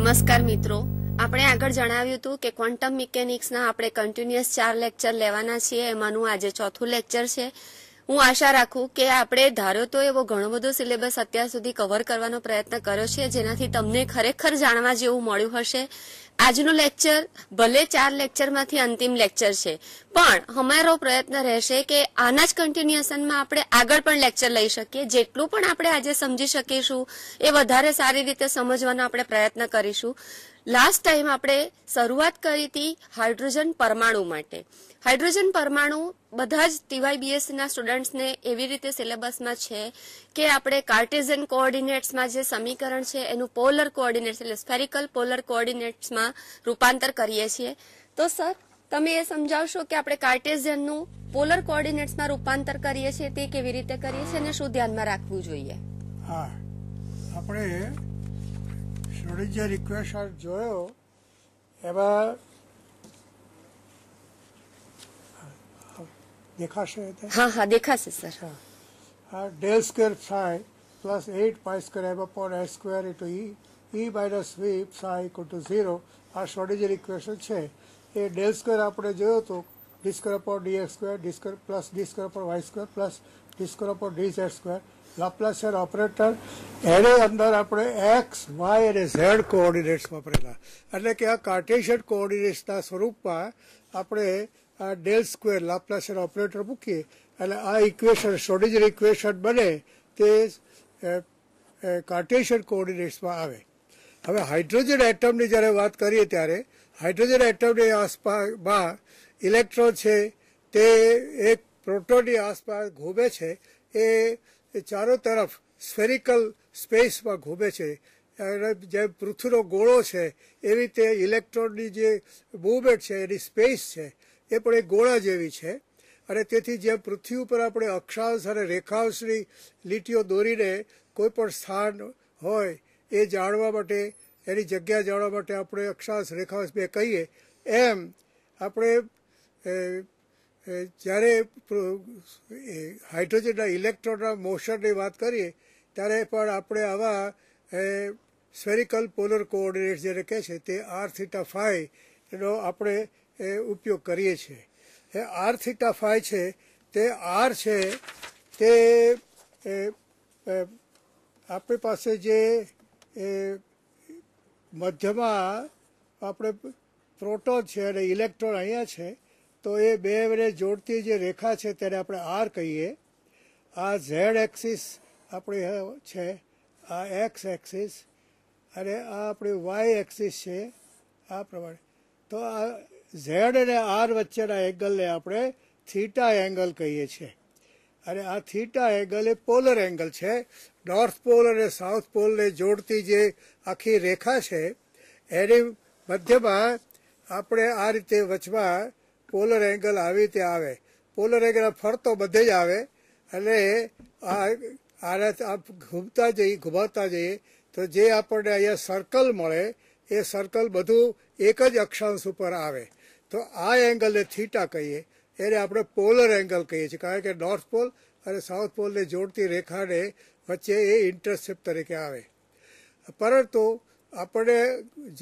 નમસ્કાર મિત્રો આપણે આગળ જણાવ્યું હતું કે ક્વોન્ટમ મિકેનિક્સના આપણે કન્ટિન્યુઅસ ચાર લેક્ચર લેવાના છીએ એમાંનું આજે ચોથું લેક્ચર છે હું આશા રાખું કે આપણે ધારો તો એવો ઘણો બધો સિલેબસ અત્યાર સુધી કવર કરવાનો પ્રયત્ન કર્યો છે જેનાથી તમને ખરેખર જાણવા જેવું મળ્યું હશે આજનું લેક્ચર ભલે ચાર લેક્ચરમાંથી અંતિમ લેક્ચર છે પણ અમારો પ્રયત્ન રહેશે કે આના જ કન્ટિન્યુએશનમાં આપણે આગળ પણ લેક્ચર લઈ શકીએ જેટલું પણ આપણે આજે સમજી શકીશું એ વધારે સારી રીતે સમજવાનો આપણે પ્રયત્ન કરીશું લાસ્ટ ટાઈમ આપણે શરૂઆત કરી હતી હાઇડ્રોજન પરમાણુ માટે હાઇડ્રોજન પરમાણુ બધા જ ટીવાય બીએસસીના સ્ટુડન્ટ્સને એવી રીતે સિલેબસમાં છે કે આપણે કાર્ટેઝન કોઓર્ડિનેટ્સમાં જે સમીકરણ છે એનું પોલર કોઓર્ડિનેટ્સ એટલે સ્ફેરિકલ પોલર કોઓર્ડિનેટ્સમાં રૂપાંતર કરીએ છીએ તો સર તમે એ સમજાવશો કે આપણે કાર્ટેઝનનું પોલર કોઓર્ડિનેટ્સમાં રૂપાંતર કરીએ છીએ તે કેવી રીતે કરીએ છીએ અને શું ધ્યાનમાં રાખવું જોઈએ હા આપણે શ્રોડિંજર ઇક્વેશન જોયો એમાં દેખાશે હા હા દેખાશે સર હા del square psi plus eight pi square m upon s square into E E minus V psi equal to zero આ શ્રોડિંજર ઇક્વેશન છે એ ડેલ સ્કવેર આપણે જોયો હતો d square upon D x square d plus d square upon y square plus d square upon D Z square Laplacian operator એને અંદર આપણે x y અને ઝેડ કોઓર્ડિનેટ્સ વાપરેલા એટલે કે આ કાર્ટેશિયન કોઓર્ડિનેટ્સના સ્વરૂપમાં આપણે આ ડેલ સ્ક્વેર લાપ્લાસર ઓપરેટર મૂકીએ એટલે આ ઇક્વેશન શ્રોડિજર ઇક્વેશન બને તે કાર્ટેશિયન કોઓર્ડિનેટ્સમાં આવે હવે હાઇડ્રોજન એટમની જ્યારે વાત કરીએ ત્યારે હાઇડ્રોજન એટમની આસપાસમાં ઇલેક્ટ્રોન છે તે એક પ્રોટોનની આસપાસ ઘૂમે છે એ ચારો તરફ સ્ફેરિકલ સ્પેસમાં ઘૂમે છે જેમ પૃથ્વીનો ગોળો છે એવી રીતે ઇલેક્ટ્રોનની જે મૂવમેન્ટ છે એની સ્પેસ છે એ પણ એક ગોળા જેવી છે અને તેથી જે પૃથ્વી ઉપર આપણે અક્ષાંશ અને રેખાંશની લીટીઓ દોરીને કોઈ પણ સ્થાન હોય એ જાણવા માટે એની જગ્યા જાણવા માટે આપણે અક્ષાંશ રેખાંશ બે કહીએ એમ આપણે જ્યારે હાઇડ્રોજનના ઇલેક્ટ્રોનના મોશનની વાત કરીએ ત્યારે પણ આપણે આવા સ્ફેરિકલ પોલર કોઓર્ડિનેટ જેને કહે છે તે આર થીટા ફાઈવ એનો આપણે એ ઉપયોગ કરીએ છીએ એ આર થીટા ફાઈ છે તે આર છે તે આપણી પાસે જે મધ્યમાં આપણે પ્રોટોન છે અને ઇલેક્ટ્રોન અહીંયા છે તો એ બે વડે જોડતી જે રેખા છે તેને આપણે આર કહીએ આ ઝેડ એક્સિસ આપણી છે આ એક્સ એક્સિસ અને આ આપણી વાય એક્સિસ છે આ પ્રમાણે તો આ ઝેડ અને આર વચ્ચેના એંગલને આપણે થીટા એંગલ કહીએ છીએ અને આ થીટા એંગલ એ પોલર એંગલ છે નોર્થ પોલ અને સાઉથ પોલને જોડતી જે આખી રેખા છે એની મધ્યમાં આપણે આ રીતે વચમાં પોલર એંગલ આવી રીતે આવે પોલર એંગલ ફરતો બધે જ આવે અને આ આના ઘૂમતા જઈએ ઘુમાવતા જઈએ તો જે આપણને અહીંયા સર્કલ મળે એ સર્કલ બધું એક જ અક્ષાંશ ઉપર આવે તો આ એંગલને થીટા કહીએ એને આપણે પોલર એંગલ કહીએ છીએ કારણ કે નોર્થ પોલ અને સાઉથ પોલને જોડતી રેખાને વચ્ચે એ ઇન્ટરસેપ્ટ તરીકે આવે પરંતુ આપણે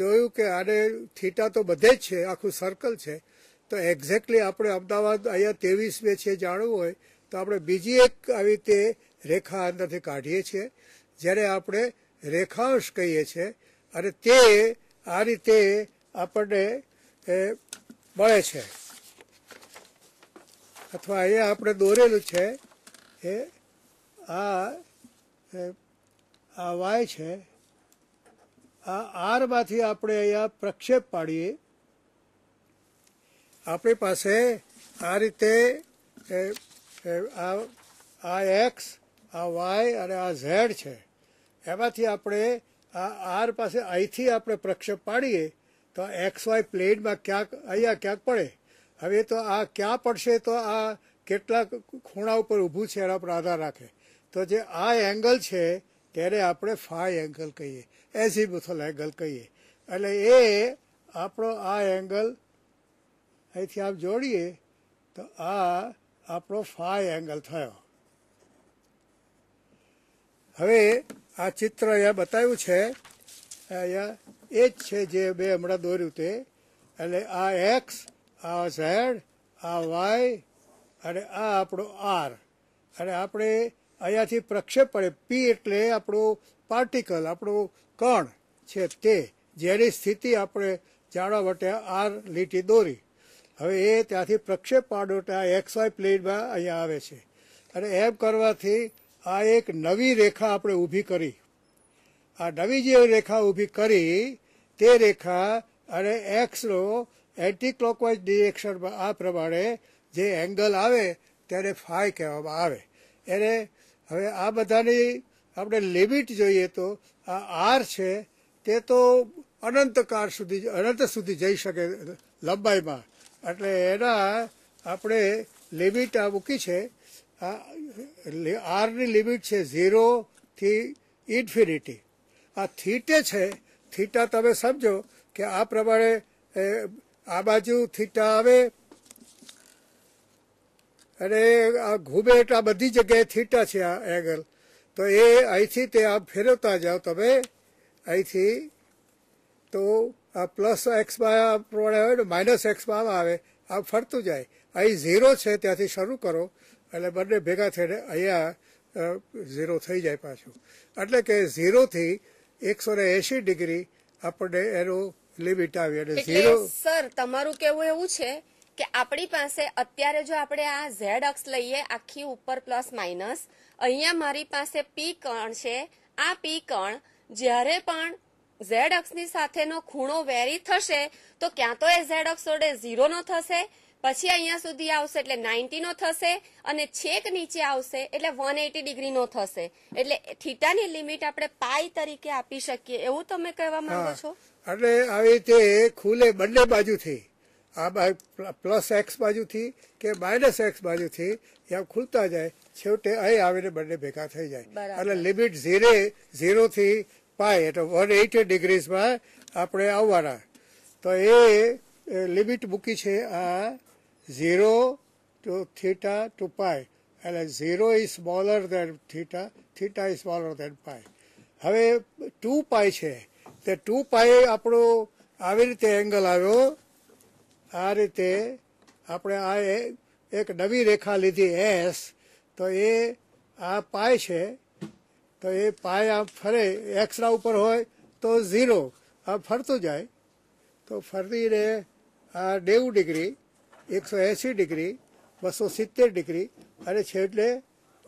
જોયું કે આને થીટા તો બધે જ છે આખું સર્કલ છે તો એક્ઝેક્ટલી આપણે અમદાવાદ અહીંયા ત્રેવીસ મે છે જાણવું હોય તો આપણે બીજી એક આવી રીતે રેખા અંદરથી કાઢીએ છીએ જ્યારે આપણે રેખાંશ કહીએ છીએ અને તે આ રીતે આપણને મળે છે અથવા એ આપણે દોરેલું છે એ આ આ વાય છે આ આરમાંથી આપણે અહીંયા પ્રક્ષેપ પાડીએ આપણી પાસે આ રીતે આ એક્સ આ વાય અને આ ઝેડ છે એમાંથી આપણે આ આર પાસે અહીંથી આપણે પ્રક્ષેપ પાડીએ તો એક્સ વાય પ્લેનમાં ક્યાંક અહીંયા ક્યાંક પડે હવે તો આ ક્યાં પડશે તો આ કેટલા ખૂણા ઉપર ઊભું છે એના પર આધાર રાખે તો જે આ એંગલ છે તેને આપણે ફાય એંગલ કહીએ એઝીબુથલ એંગલ કહીએ એટલે એ આપણો આ એંગલ અહીંથી આપ જોડીએ તો આ આપણો ફાય એંગલ થયો હવે આ ચિત્ર અહીંયા બતાવ્યું છે અહીંયા એ જ છે જે બે હમણાં દોર્યું તે એટલે આ એક્સ આ ઝેડ આ વાય અને આ આપણો આર અને આપણે અહીંયાથી પ્રક્ષેપ પડે પી એટલે આપણું પાર્ટિકલ આપણું કણ છે તે જેની સ્થિતિ આપણે જાણવા માટે આર લીટી દોરી હવે એ ત્યાંથી પ્રક્ષેપ પાડો એટલે આ એક્સ વાય પ્લેનમાં અહીંયા આવે છે અને એમ કરવાથી આ એક નવી રેખા આપણે ઊભી કરી આ નવી જે રેખા ઊભી કરી તે રેખા અને એક્સનો એન્ટી ક્લોકવાઇઝ ડિરેક્શનમાં આ પ્રમાણે જે એંગલ આવે તેને ફાય કહેવામાં આવે એને હવે આ બધાની આપણે લિમિટ જોઈએ તો આ આર છે તે તો અનંતકાળ સુધી અનંત સુધી જઈ શકે લંબાઈમાં એટલે એના આપણે લિમિટ આ મૂકી છે આ આરની લિમિટ છે ઝીરોથી ઇન્ફિનિટી આ થીટે છે થીટા તમે સમજો કે આ પ્રમાણે આ બાજુ થીટા આવે અને આ ઘૂમે એટલે આ બધી જગ્યાએ થીટા છે આ એંગલ તો એ અહીંથી તે આમ ફેરવતા જાઓ તમે અહીંથી તો આ પ્લસ એક્સમાં આ પ્રમાણે આવે ને માઇનસ એક્સમાં આવે આમ ફરતું જાય અહીં ઝીરો છે ત્યાંથી શરૂ કરો એટલે બંને ભેગા થઈને અહીંયા ઝીરો થઈ જાય પાછું એટલે કે ઝીરોથી એકસો ને એસી ડિગ્રી આપણે એનું લિમિટ આવી એટલે ઝીરો સર તમારું કેવું એવું છે કે આપણી પાસે અત્યારે જો આપણે આ ઝેડ અક્ષ લઈએ આખી ઉપર પ્લસ માઇનસ અહીંયા મારી પાસે પી કણ છે આ પી કણ જ્યારે પણ ઝેડ અક્ષની સાથેનો ખૂણો વેરી થશે તો ક્યાં તો એ ઝેડ અક્ષ વડે ઝીરોનો થશે પછી અહીંયા સુધી આવશે એટલે નાઇન્ટીનો થશે અને છેક નીચે આવશે એટલે વન એટી ડિગ્રીનો થશે એટલે થીટાની લિમિટ આપણે પાઈ તરીકે આપી શકીએ એવું તમે કહેવા માંગો છો એટલે આવી રીતે ખુલે બંને બાજુથી આ પ્લસ એક્સ બાજુથી કે માઇનસ એક્સ બાજુથી ત્યાં ખુલતા જાય છેવટે અહીં આવીને બંને ભેગા થઈ જાય એટલે લિમિટ ઝીરે ઝીરોથી પાય એટલે વન એટી ડિગ્રીઝમાં આપણે આવવાના તો એ લિમિટ મૂકી છે આ zero to theta to pi એટલે zero is smaller than theta theta is smaller than pi હવે ટુ પાય છે તે ટુ પાય આપણો આવી રીતે એંગલ આવ્યો આ રીતે આપણે આ એક નવી રેખા લીધી એસ તો એ આ પાય છે તો એ પાય આમ ફરે એક્સરા ઉપર હોય તો ઝીરો આ ફરતું જાય તો ફરીને આ નેવું ડિગ્રી એકસો એંસી ડિગ્રી બસો સિત્તેર ડિગ્રી અને છેલ્લે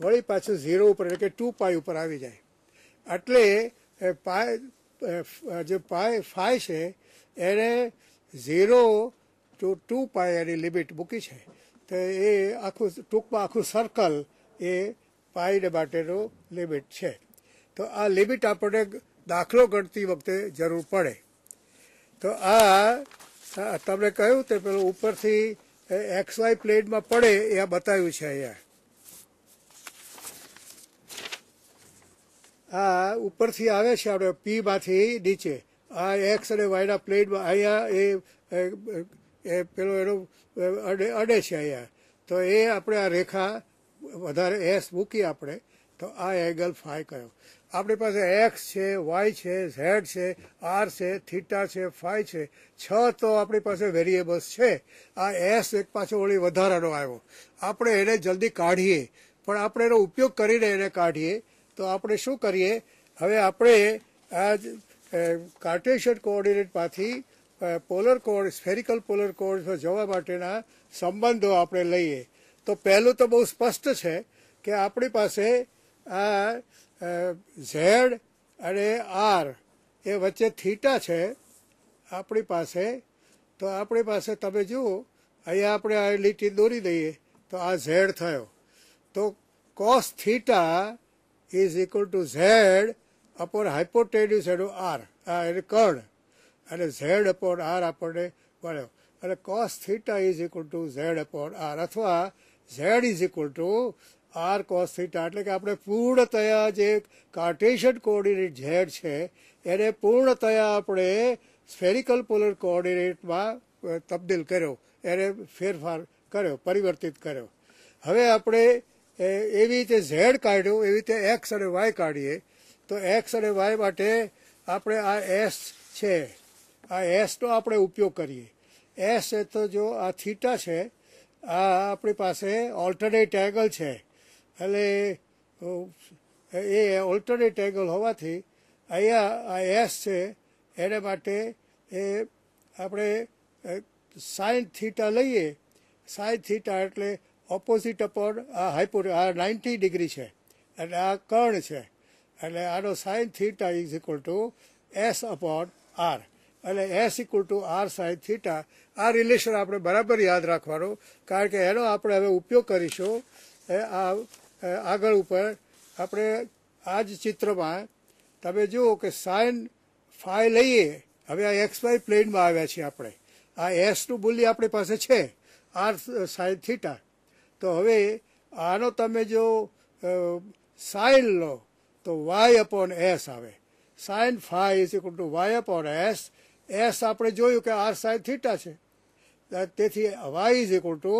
વળી પાછું ઝીરો ઉપર એટલે કે ટુ પાય ઉપર આવી જાય એટલે પાય જે પાય ફાય છે એને ઝીરો ટુ ટુ પાય એની લિમિટ મૂકી છે તો એ આખું ટૂંકમાં આખું સર્કલ એ પાયને માટેનું લિમિટ છે તો આ લિમિટ આપણને દાખલો ગણતી વખતે જરૂર પડે તો આ તમને કહ્યું તે પેલું ઉપરથી એક્સ વાય પ્લેટમાં પડે એ બતાવ્યું છે અહીંયા આ ઉપરથી આવે છે આપણે પી પીમાંથી નીચે આ એક્સ અને વાયના પ્લેટમાં અહીંયા એ પેલો એનો અડે અડે છે અહીંયા તો એ આપણે આ રેખા વધારે એસ મૂકી આપણે તો આ એંગલ ફાય કયો આપણી પાસે એક્સ છે વાય છે ઝેડ છે આર છે થીટા છે ફાઈ છે છ તો આપણી પાસે વેરિયેબલ્સ છે આ એસ એક પાછો વળી વધારાનો આવ્યો આપણે એને જલ્દી કાઢીએ પણ આપણે એનો ઉપયોગ કરીને એને કાઢીએ તો આપણે શું કરીએ હવે આપણે આ કાર્ટેશિયન કોઓર્ડિનેટમાંથી પોલર કોડ સ્ફેરિકલ પોલર કોર્ડમાં જવા માટેના સંબંધો આપણે લઈએ તો પહેલું તો બહુ સ્પષ્ટ છે કે આપણી પાસે આ ઝેડ અને આર એ વચ્ચે થીટા છે આપણી પાસે તો આપણી પાસે તમે જુઓ અહીંયા આપણે આ લીટી દોરી દઈએ તો આ ઝેડ થયો તો cos theta is equal to z upon hypotenuse એનું આર આ એને કર્ણ અને ઝેડ અપોન આર આપણને મળ્યો અને cos theta is equal to z upon r અથવા z is equal to r cos theta એટલે કે આપણે પૂર્ણતયા જે કાર્ટેશિયન કોઓર્ડિનેટ ઝેડ છે એને પૂર્ણતયા આપણે સ્ફેરિકલ પોલર કોઓર્ડિનેટમાં તબદીલ કર્યો એને ફેરફાર કર્યો પરિવર્તિત કર્યો હવે આપણે એવી રીતે ઝેડ કાઢ્યો એવી રીતે એક્સ અને વાય કાઢીએ તો એક્સ અને વાય માટે આપણે આ એસ છે આ એસનો આપણે ઉપયોગ કરીએ એસ એ તો જો આ થીટા છે આ આપણી પાસે ઓલ્ટરનેટ એંગલ છે એટલે એ ઓલ્ટરનેટ એંગલ હોવાથી અહીંયા આ એસ છે એને માટે એ આપણે સાઇન થીટા લઈએ સાઇન થીટા એટલે ઓપોઝિટ અપોન આ હાઇપો આ નાઇન્ટી ડિગ્રી છે અને આ કર્ણ છે એટલે આનો sine theta is equal to s upon r એટલે s equal to r sine theta આ રિલેશન આપણે બરાબર યાદ રાખવાનું કારણ કે એનો આપણે હવે ઉપયોગ કરીશું આ આગળ ઉપર આપણે આ જ ચિત્રમાં તમે જુઓ કે સાઇન ફાઈ લઈએ હવે આ એક્સ વાય પ્લેનમાં આવ્યા છીએ આપણે આ એસનું મૂલ્ય આપણી પાસે છે આર સાઇન થીટા તો હવે આનો તમે જો સાઇન લો તો વાય અપોન એસ આવે sine phi is equal to y upon s s આપણે જોયું કે આર સાઇન થીટા છે તેથી વાય ઇઝ ઇક્વલ ટુ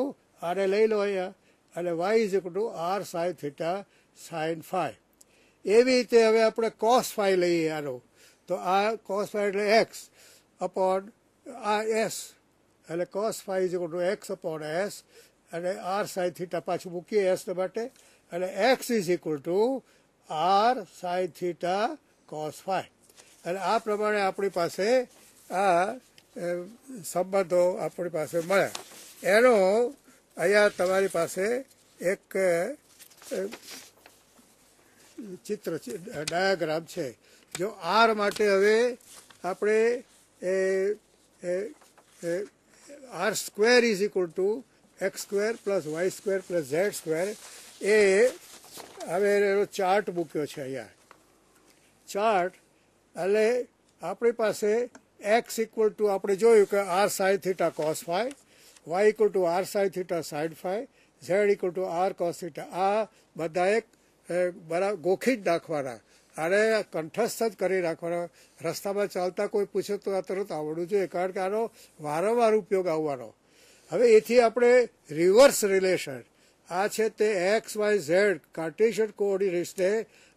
આને લઈ લો અહીંયા અને y is equal to r sine theta sine phi એવી રીતે હવે આપણે કોસ ફાઈ લઈએ આનો તો આ કોસ ફાઈ એટલે એક્સ અપોન આ એસ એટલે cos phi is equal to x upon s અને આર સાઇન થીટા પાછું મૂકીએ એસને માટે અને x is equal to r sine theta cos phi અને આ પ્રમાણે આપણી પાસે આ સંબંધો આપણી પાસે મળ્યા એનો અહીંયા તમારી પાસે એક ચિત્ર ડાયાગ્રામ છે જો આર માટે હવે આપણે r square is equal to x square plus y square plus z square એ હવે એનો ચાર્ટ મૂક્યો છે અહીંયા ચાર્ટ એટલે આપણી પાસે એક્સ ઇક્વલ ટુ આપણે જોયું કે r sine theta cos phi y equal to r sine theta sine phi z equal to r cos theta આ બધા એક બરાબર ગોખી જ નાખવાના અને કંઠસ્થ જ કરી રાખવાના રસ્તામાં ચાલતા કોઈ પૂછે તો આ તરત આવડવું જોઈએ કારણ કે આનો વારંવાર ઉપયોગ આવવાનો હવે એથી આપણે રિવર્સ રિલેશન આ છે તે એક્સ વાય ઝેડ કાર્ટેશિયન કોઓર્ડિનેટ્સને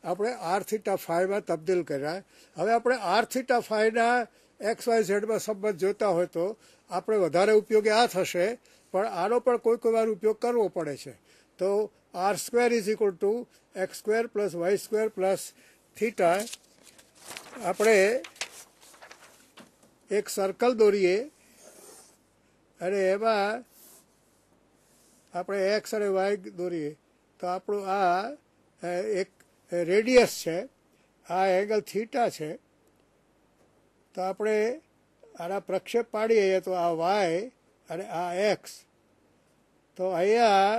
આપણે આર થીટા ફાઈવમાં તબદીલ કર્યા હવે આપણે આર થીટા ફાઈવના એક્સ વાય ઝેડમાં સંબંધ જોતા હોય તો આપણે વધારે ઉપયોગે આ થશે પણ આનો પણ કોઈ કોઈ વાર ઉપયોગ કરવો પડે છે તો r square is equal to x square plus y square plus theta આપણે એક સર્કલ દોરીએ અને એમાં આપણે એક્સ અને વાય દોરીએ તો આપણું આ એક રેડિયસ છે આ એંગલ થીટા છે તો આપણે આના પ્રક્ષેપ પાડીએ તો આ વાય અને આ એક્સ તો અહીંયા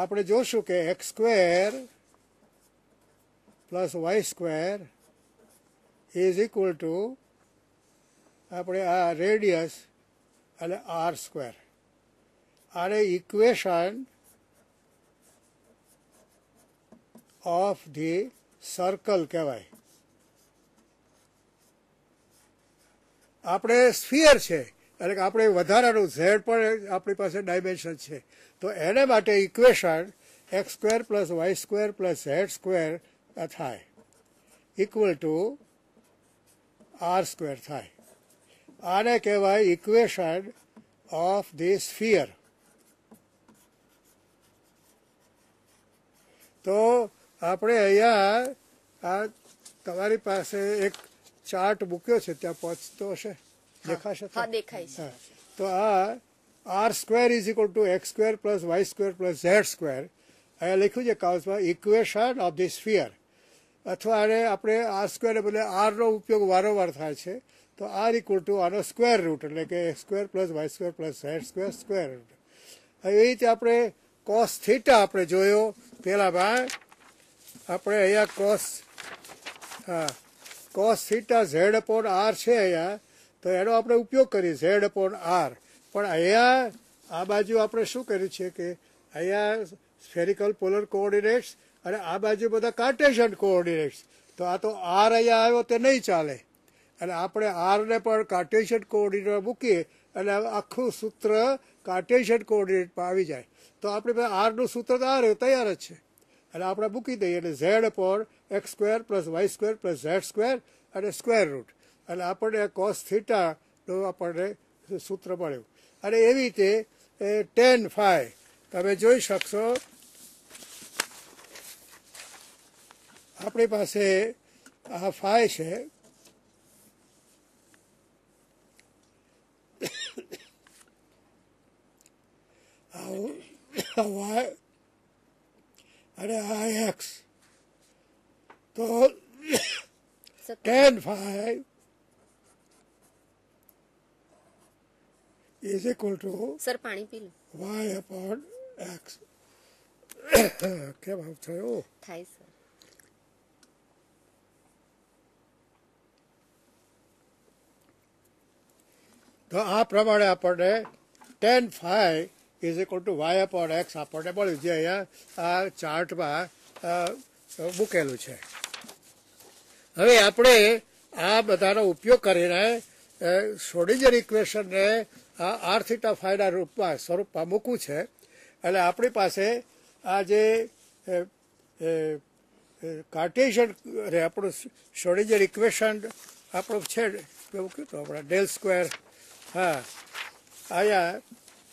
આપણે જોશું કે x square plus y square is equal to આપણે આ રેડિયસ અને આર સ્ક્વેર આને ઇક્વેશન ઓફ ધી સર્કલ કહેવાય આપણે સ્ફિયર છે એટલે કે આપણે વધારાનું ઝેડ પણ આપણી પાસે ડાયમેન્શન છે તો એને માટે equation x square plus y square plus z square થાય ઇક્વલ ટુ આર સ્ક્વેર થાય આને કહેવાય ઇક્વેશન ઓફ ધી સ્ફિયર તો આપણે અહીંયા આ તમારી પાસે એક ચાર્ટ મૂક્યો છે ત્યાં પહોંચતો હશે દેખાશે તો આ r square is equal to x square plus y square plus z square અહીંયા લખ્યું છે કાઉસમાં ઇક્વેશન ઓફ ધી સ્ફિયર અથવા અને આપણે આર સ્ક્વેર બદલે આરનો ઉપયોગ વારંવાર થાય છે તો આર ઇક્વલ ટુ આનો સ્ક્વેર રૂટ એટલે કે x square plus y square plus z square square root હવે એવી રીતે આપણે કોસ થીટા આપણે જોયો પહેલાં ભાઈ આપણે અહીંયા કોસ હા cos theta z upon r છે અહીંયા તો એનો આપણે ઉપયોગ કરીએ ઝેડ અપોન આર પણ અહીંયા આ બાજુ આપણે શું કરીએ છીએ કે અહીંયા સ્ફેરિકલ પોલર કોઓર્ડિનેટ્સ અને આ બાજુ બધા કાર્ટેશિયન કોઓર્ડિનેટ્સ તો આ તો આર અહીંયા આવ્યો તે નહીં ચાલે અને આપણે આરને પણ કાર્ટેશિયન કોઓર્ડિનેટમાં મૂકીએ અને આખું સૂત્ર કાર્ટેશિયન કોઓર્ડિનેટમાં આવી જાય તો આપણે આરનું સૂત્ર તો આ રહ્યું તૈયાર જ છે અને આપણે મૂકી દઈએ અને ઝેડ પર x square plus y square plus z square અને સ્ક્વેર રૂટ અને આપણને કોસ થીટાનું આપણને સૂત્ર મળ્યું અને એવી રીતે ટેન ફાઈ તમે જોઈ શકશો આપણી પાસે આ ફાઈ છે અને આ એક્સ तो tan phi is equal to sir पानी पी लो वाई अपॉन एक्स क्या भाव था तो आ प्रमाण अपने tan phi is equal to y upon x अपने मूँ जो अः चार्ट में मुकेलू है હવે આપણે આ બધાનો ઉપયોગ કરીને શ્રોડિંજર ઇક્વેશનને આ આર્થિટા થીટા ફાયના રૂપમાં સ્વરૂપમાં મૂકવું છે એટલે આપણી પાસે આ જે કાર્ટેશિયન આપણું શ્રોડિંજર ઇક્વેશન આપણું છે એવું કીધું તો આપણે ડેલ સ્ક્વેર હા અહીંયા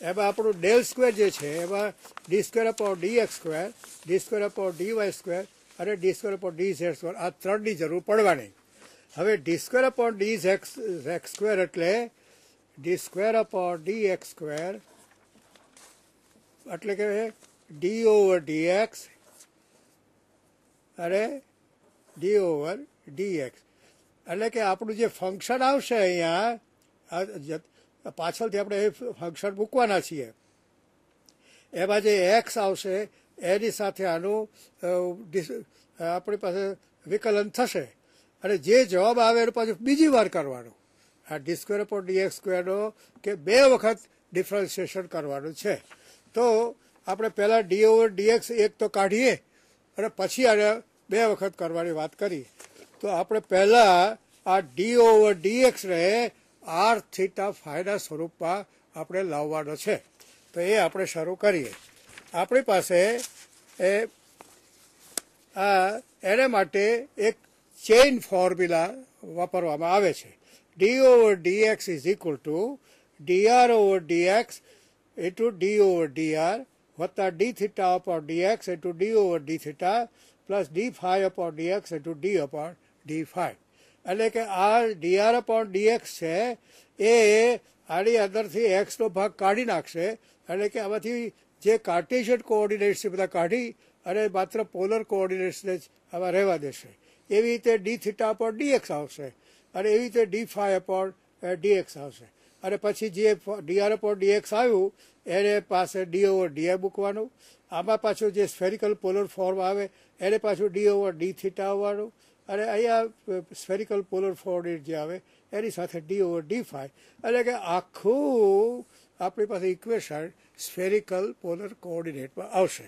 એમાં આપણું ડેલ સ્ક્વેર જે છે એમાં d square upon d x square d square upon d Y square અને D square upon D Z square આ ત્રણની જરૂર પડવાની હવે d square upon D x x square એટલે D square upon D x square એટલે કે D over d x અને ડી ઓવર ડી એક્સ એટલે કે આપણું જે ફંક્શન આવશે અહીંયા પાછળથી આપણે એ ફંક્શન મૂકવાના છીએ એમાં જે એક્સ આવશે એની સાથે આનું આપણી પાસે વિકલન થશે અને જે જવાબ આવે એનું પાછું બીજી વાર કરવાનું આ ડી સ્ક્વેર અપોન ડીએક્સ સ્ક્વેરનો કે બે વખત ડિફરન્સિએશન કરવાનું છે તો આપણે પહેલાં ડી ઓવર ડીએક્સ એક તો કાઢીએ અને પછી આને બે વખત કરવાની વાત કરી તો આપણે પહેલાં આ ડી ઓવર ડીએક્સને આર થીટા ફાયના સ્વરૂપમાં આપણે લાવવાનો છે તો એ આપણે શરૂ કરીએ આપણી પાસે એ આ એને માટે એક ચેઇન ફોર્મ્યુલા વાપરવામાં આવે છે d over dx is equal to dr over dx into D over dr વત્તા d theta upon dx into D over D theta plus d phi upon dx into d upon d phi એટલે કે આ DR upon dx છે એ આની અંદરથી એક્સનો ભાગ કાઢી નાખશે એટલે કે આમાંથી જે કાર્ટેશિયન કોઓર્ડિનેટ્સ એ બધા કાઢી અને માત્ર પોલર કોઓર્ડિનેટ્સને જ આમાં રહેવા દેશે એવી રીતે ડી થીટા અપોન ડીએક્સ આવશે અને એવી રીતે ડી ફાઈ અપોન ડીએક્સ આવશે અને પછી જે ડીઆર અપોન ડીએક્સ આવ્યું એને પાસે ડી ઓવર ડીઆર મૂકવાનું આમાં પાછું જે સ્ફેરિકલ પોલર ફોર્મ આવે એને પાછું ડી ઓવર ડી થીટા આવવાનું અને અહીંયા સ્ફેરિકલ પોલર ફોર્ડિટ જે આવે એની સાથે ડી ઓવર ડી ફાઈ એટલે કે આખું આપણી પાસે ઇક્વેશન સ્ફેરિકલ પોલર કોઓર્ડિનેટમાં આવશે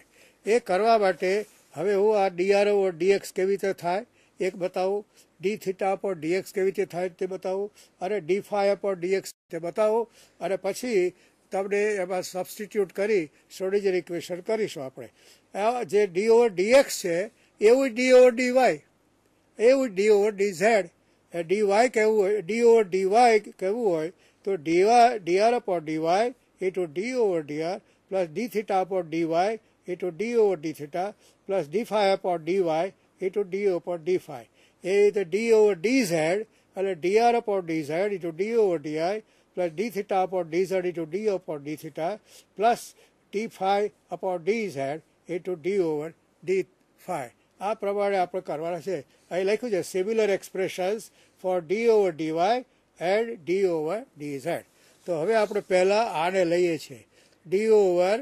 એ કરવા માટે હવે હું આ ડીઆરઓ ડીએક્સ કેવી રીતે થાય એક બતાવું ડી થીટા પર ડીએક્સ કેવી રીતે થાય તે બતાવું અને ડી ફાય પર ડીએક્સ તે બતાવો અને પછી તમને એમાં સબસ્ટિટ્યૂટ કરી સોડિજર ઇક્વેશન કરીશું આપણે જે ડી ઓવર ડીએક્સ છે એવું ડી ઓવર ડી એવું d over d z d y કહેવું હોય ડી ઓવર ડી વાય કહેવું હોય તો dy dr upon dy a to d over dr plus d theta upon dy, a to d over d theta plus d phi upon dy, a to d upon d phi. ഇത് d over dz അല്ല dr upon dz into d over di plus d theta upon dz into d upon d theta plus d phi upon dz into d over d phi. આ પ્રમાણે આપણે કરવાના છે અહીં લખ્યું છે similar expressions for d over dy and d over તો હવે આપણે પહેલાં આને લઈએ છીએ ડી ઓવર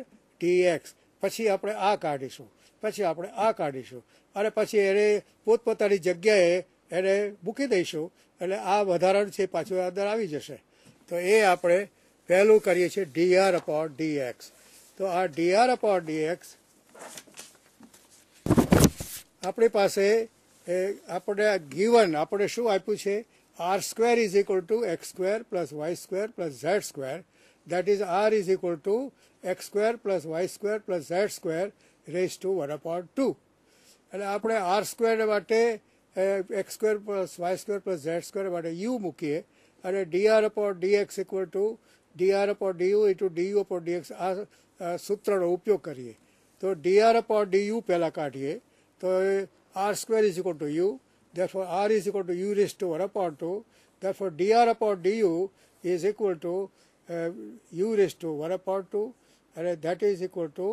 એક્સ પછી આપણે આ કાઢીશું પછી આપણે આ કાઢીશું અને પછી એને પોતપોતાની જગ્યાએ એને મૂકી દઈશું એટલે આ વધારણ છે પાછું અંદર આવી જશે તો એ આપણે પહેલું કરીએ છીએ ડીઆર અપોન એક્સ તો આ ડીઆર અપોન એક્સ આપણી પાસે આપણને ગીવન આપણે શું આપ્યું છે r square is equal to x square plus y square plus z square that is r is equal to x square plus y square plus z square raised to 1 upon 2. એટલે આપણે r square માટે x square plus y square plus z square માટે u મૂકીએ અને dr upon dx equal to dr upon du into du upon dx આ સૂત્રનો ઉપયોગ કરીએ તો ડીઆર ડી યુ પહેલાં કાઢીએ તો r square is equal to u Therefore, r is equal to u raised to r upon 2. Therefore, dr upon du is equal to uh, u raised to 1 upon 2 અને that is equal to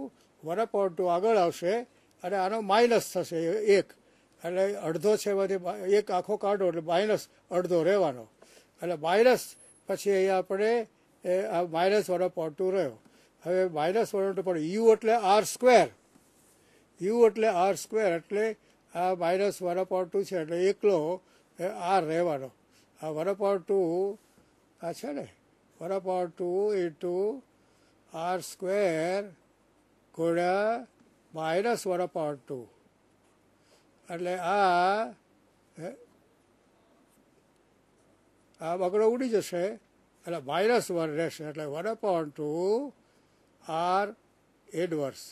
one upon two આગળ આવશે અને આનો minus થશે એક એટલે અડધો છે બધી એક આખો કાઢો એટલે માઇનસ અડધો રહેવાનો એટલે માઇનસ પછી અહીંયા આપણે આ માઇનસ વન અપોન ટુ રહ્યો હવે માઇનસ વન પણ યુ એટલે આર સ્ક્વેર યુ એટલે આર સ્ક્વેર એટલે આ માઇનસ વન અપોન ટુ છે એટલે એકલો આર રહેવાનો આ વન અપોન ટુ આ છે ને one upon two into r square ગુણ્યા માઇનસ વન અપોન ટુ એટલે આ આ બગડો ઉડી જશે એટલે માઇનસ વન રહેશે એટલે one upon two r inverse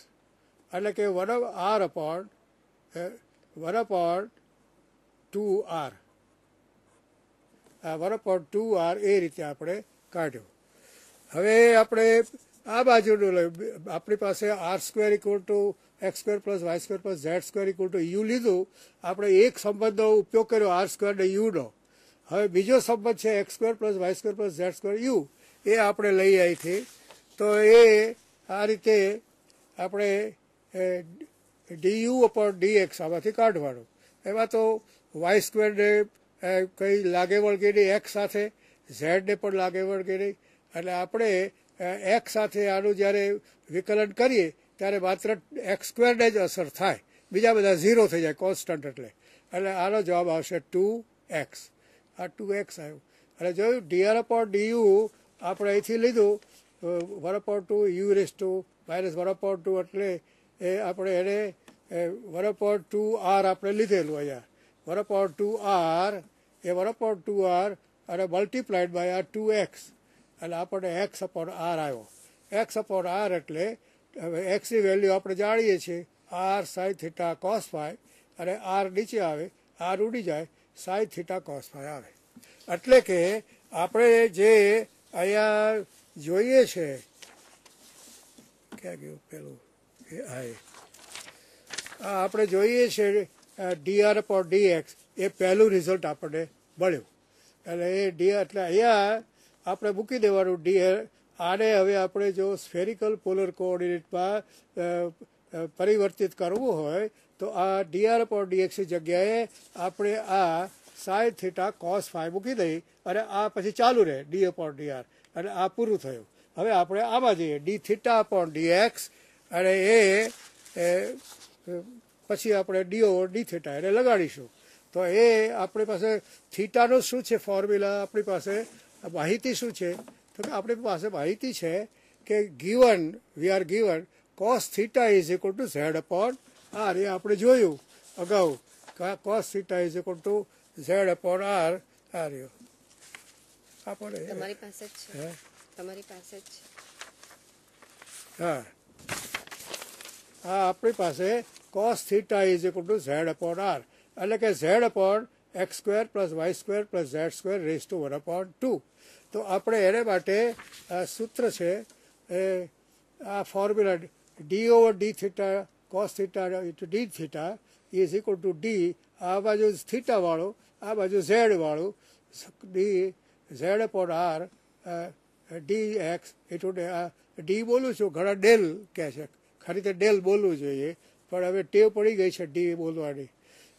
એટલે કે one R upon 1 upon 2r આ 1 ટુ આર એ રીતે આપણે કાઢ્યો હવે આપણે આ બાજુનું લઈ આપણી પાસે r square equal to x square plus y square plus z square equal to u લીધું આપણે એક સંબંધનો ઉપયોગ કર્યો આર સ્ક્વેર ને યુનો હવે બીજો સંબંધ છે x square plus y square plus z square u એ આપણે લઈ આવી અહીંથી તો એ આ રીતે આપણે ડીયુ ડી એક્સ આમાંથી કાઢવાનું એમાં તો વાય સ્ક્વેરને કંઈ લાગે વળગે નહીં એક્સ સાથે ઝેડને પણ લાગે વળગે નહીં એટલે આપણે એક્સ સાથે આનું જ્યારે વિકલન કરીએ ત્યારે માત્ર એક્સ સ્ક્વેરને જ અસર થાય બીજા બધા ઝીરો થઈ જાય કોન્સ્ટન્ટ એટલે અને આનો જવાબ આવશે ટુ એક્સ આ ટુ એક્સ આવ્યું અને જોયું ડીઆર ડી યુ આપણે અહીંથી લીધું one upon two u raise to minus one upon two એટલે એ આપણે એને વન અપોન ટુ આર આપણે લીધેલું અહીંયા વરપોટ ટુ આર એ વરપોટ ટુ આર અને multiplied by r two x એટલે આપણને એક્સ અપોન આર આવ્યો એક્સ અપોન આર એટલે હવે એક્સની વેલ્યુ આપણે જાણીએ છીએ r sine theta cos phi અને આર નીચે આવે આર ઉડી જાય સાઈ થીટા કોસ ફાય આવે એટલે કે આપણે જે અહીંયા જોઈએ છે ક્યાં ગયું પેલું આ આપણે જોઈએ છે ડીઆર પર ડીએક્સ એ પહેલું રિઝલ્ટ આપણને મળ્યું એટલે એ ડી એટલે અહીંયા આપણે મૂકી દેવાનું ડીઆર આને હવે આપણે જો સ્ફેરિકલ પોલર કોઓર્ડિનેટમાં પરિવર્તિત કરવું હોય તો આ ડીઆર પર ડીએક્સ જગ્યાએ આપણે આ સાઈ થીટા કોસ ફાઈ મૂકી દઈ અને આ પછી ચાલુ રહે ડી અપોન ડીઆર અને આ પૂરું થયું હવે આપણે આમાં જઈએ ડી થીટા અપોન ડીએક્સ અને એ પછી આપણે ડીઓ ડી થીટા એટલે લગાડીશું તો એ આપણી પાસે થીટાનું શું છે ફોર્મ્યુલા આપણી પાસે માહિતી શું છે તો કે આપણી પાસે માહિતી છે કે given we are given cos theta is equal to z upon R એ આપણે જોયું અગાઉ cos theta is equal to z upon r are you આપણે તમારી પાસે જ છે તમારી પાસે જ છે હા આ આપણી પાસે cos theta is equal to z upon r એટલે કે z upon x square plus y square plus z square raise to one upon two તો આપણે એને માટે આ સૂત્ર છે એ આ formula d over D theta cos theta into d theta is equal to d આ બાજુ થીટાવાળું આ બાજુ ઝેડવાળું d z upon r d x એટલું ડી બોલું છું ઘણા ડેલ કહે છે ખાલી તો ડેલ બોલવું જોઈએ પણ હવે ટેવ પડી ગઈ છે ડી બોલવાની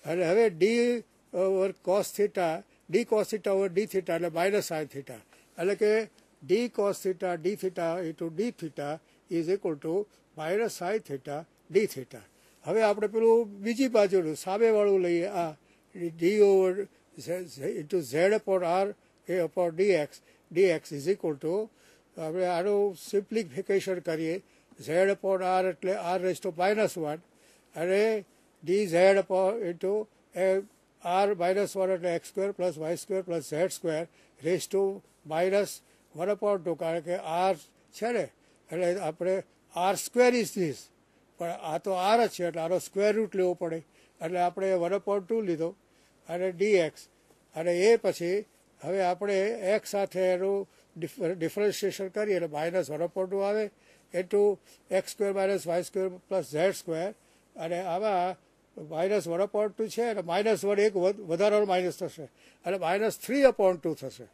અને હવે d over cos theta d cos theta over D theta એટલે માઇનસ સાઇન થીટા એટલે કે d cos theta D theta into d theta is equal to minus sine theta D theta હવે આપણે પેલું બીજી બાજુનું સામેવાળું લઈએ આ d over into z upon r એ upon D x d x is equal to આપણે આનું સિમ્પ્લિફિકેશન કરીએ ઝેડ અપોન આર એટલે r raise to minus one અને ડી ઝેડ અપોન ઇન્ટુ એ આર માઇનસ વન એટલે x square plus y square plus z square raise to minus one upon two કારણ કે R છે ને એટલે આપણે આર સ્ક્વેર ઇઝ ધીસ પણ આ તો આર જ છે એટલે આનો સ્ક્વેર રૂટ લેવો પડે એટલે આપણે વન અપોન ટુ લીધો અને ડી એક્સ અને એ પછી હવે આપણે એક્સ સાથે એનું ડિફરન્શિએશન કરીએ એટલે માઇનસ વન અપોન ટુ આવે into x square minus y square plus z square અને આમાં માઇનસ વન અપોન ટુ છે અને માઇનસ વન એક વધારાનો માઇનસ થશે અને માઇનસ થ્રી અપોન ટુ થશે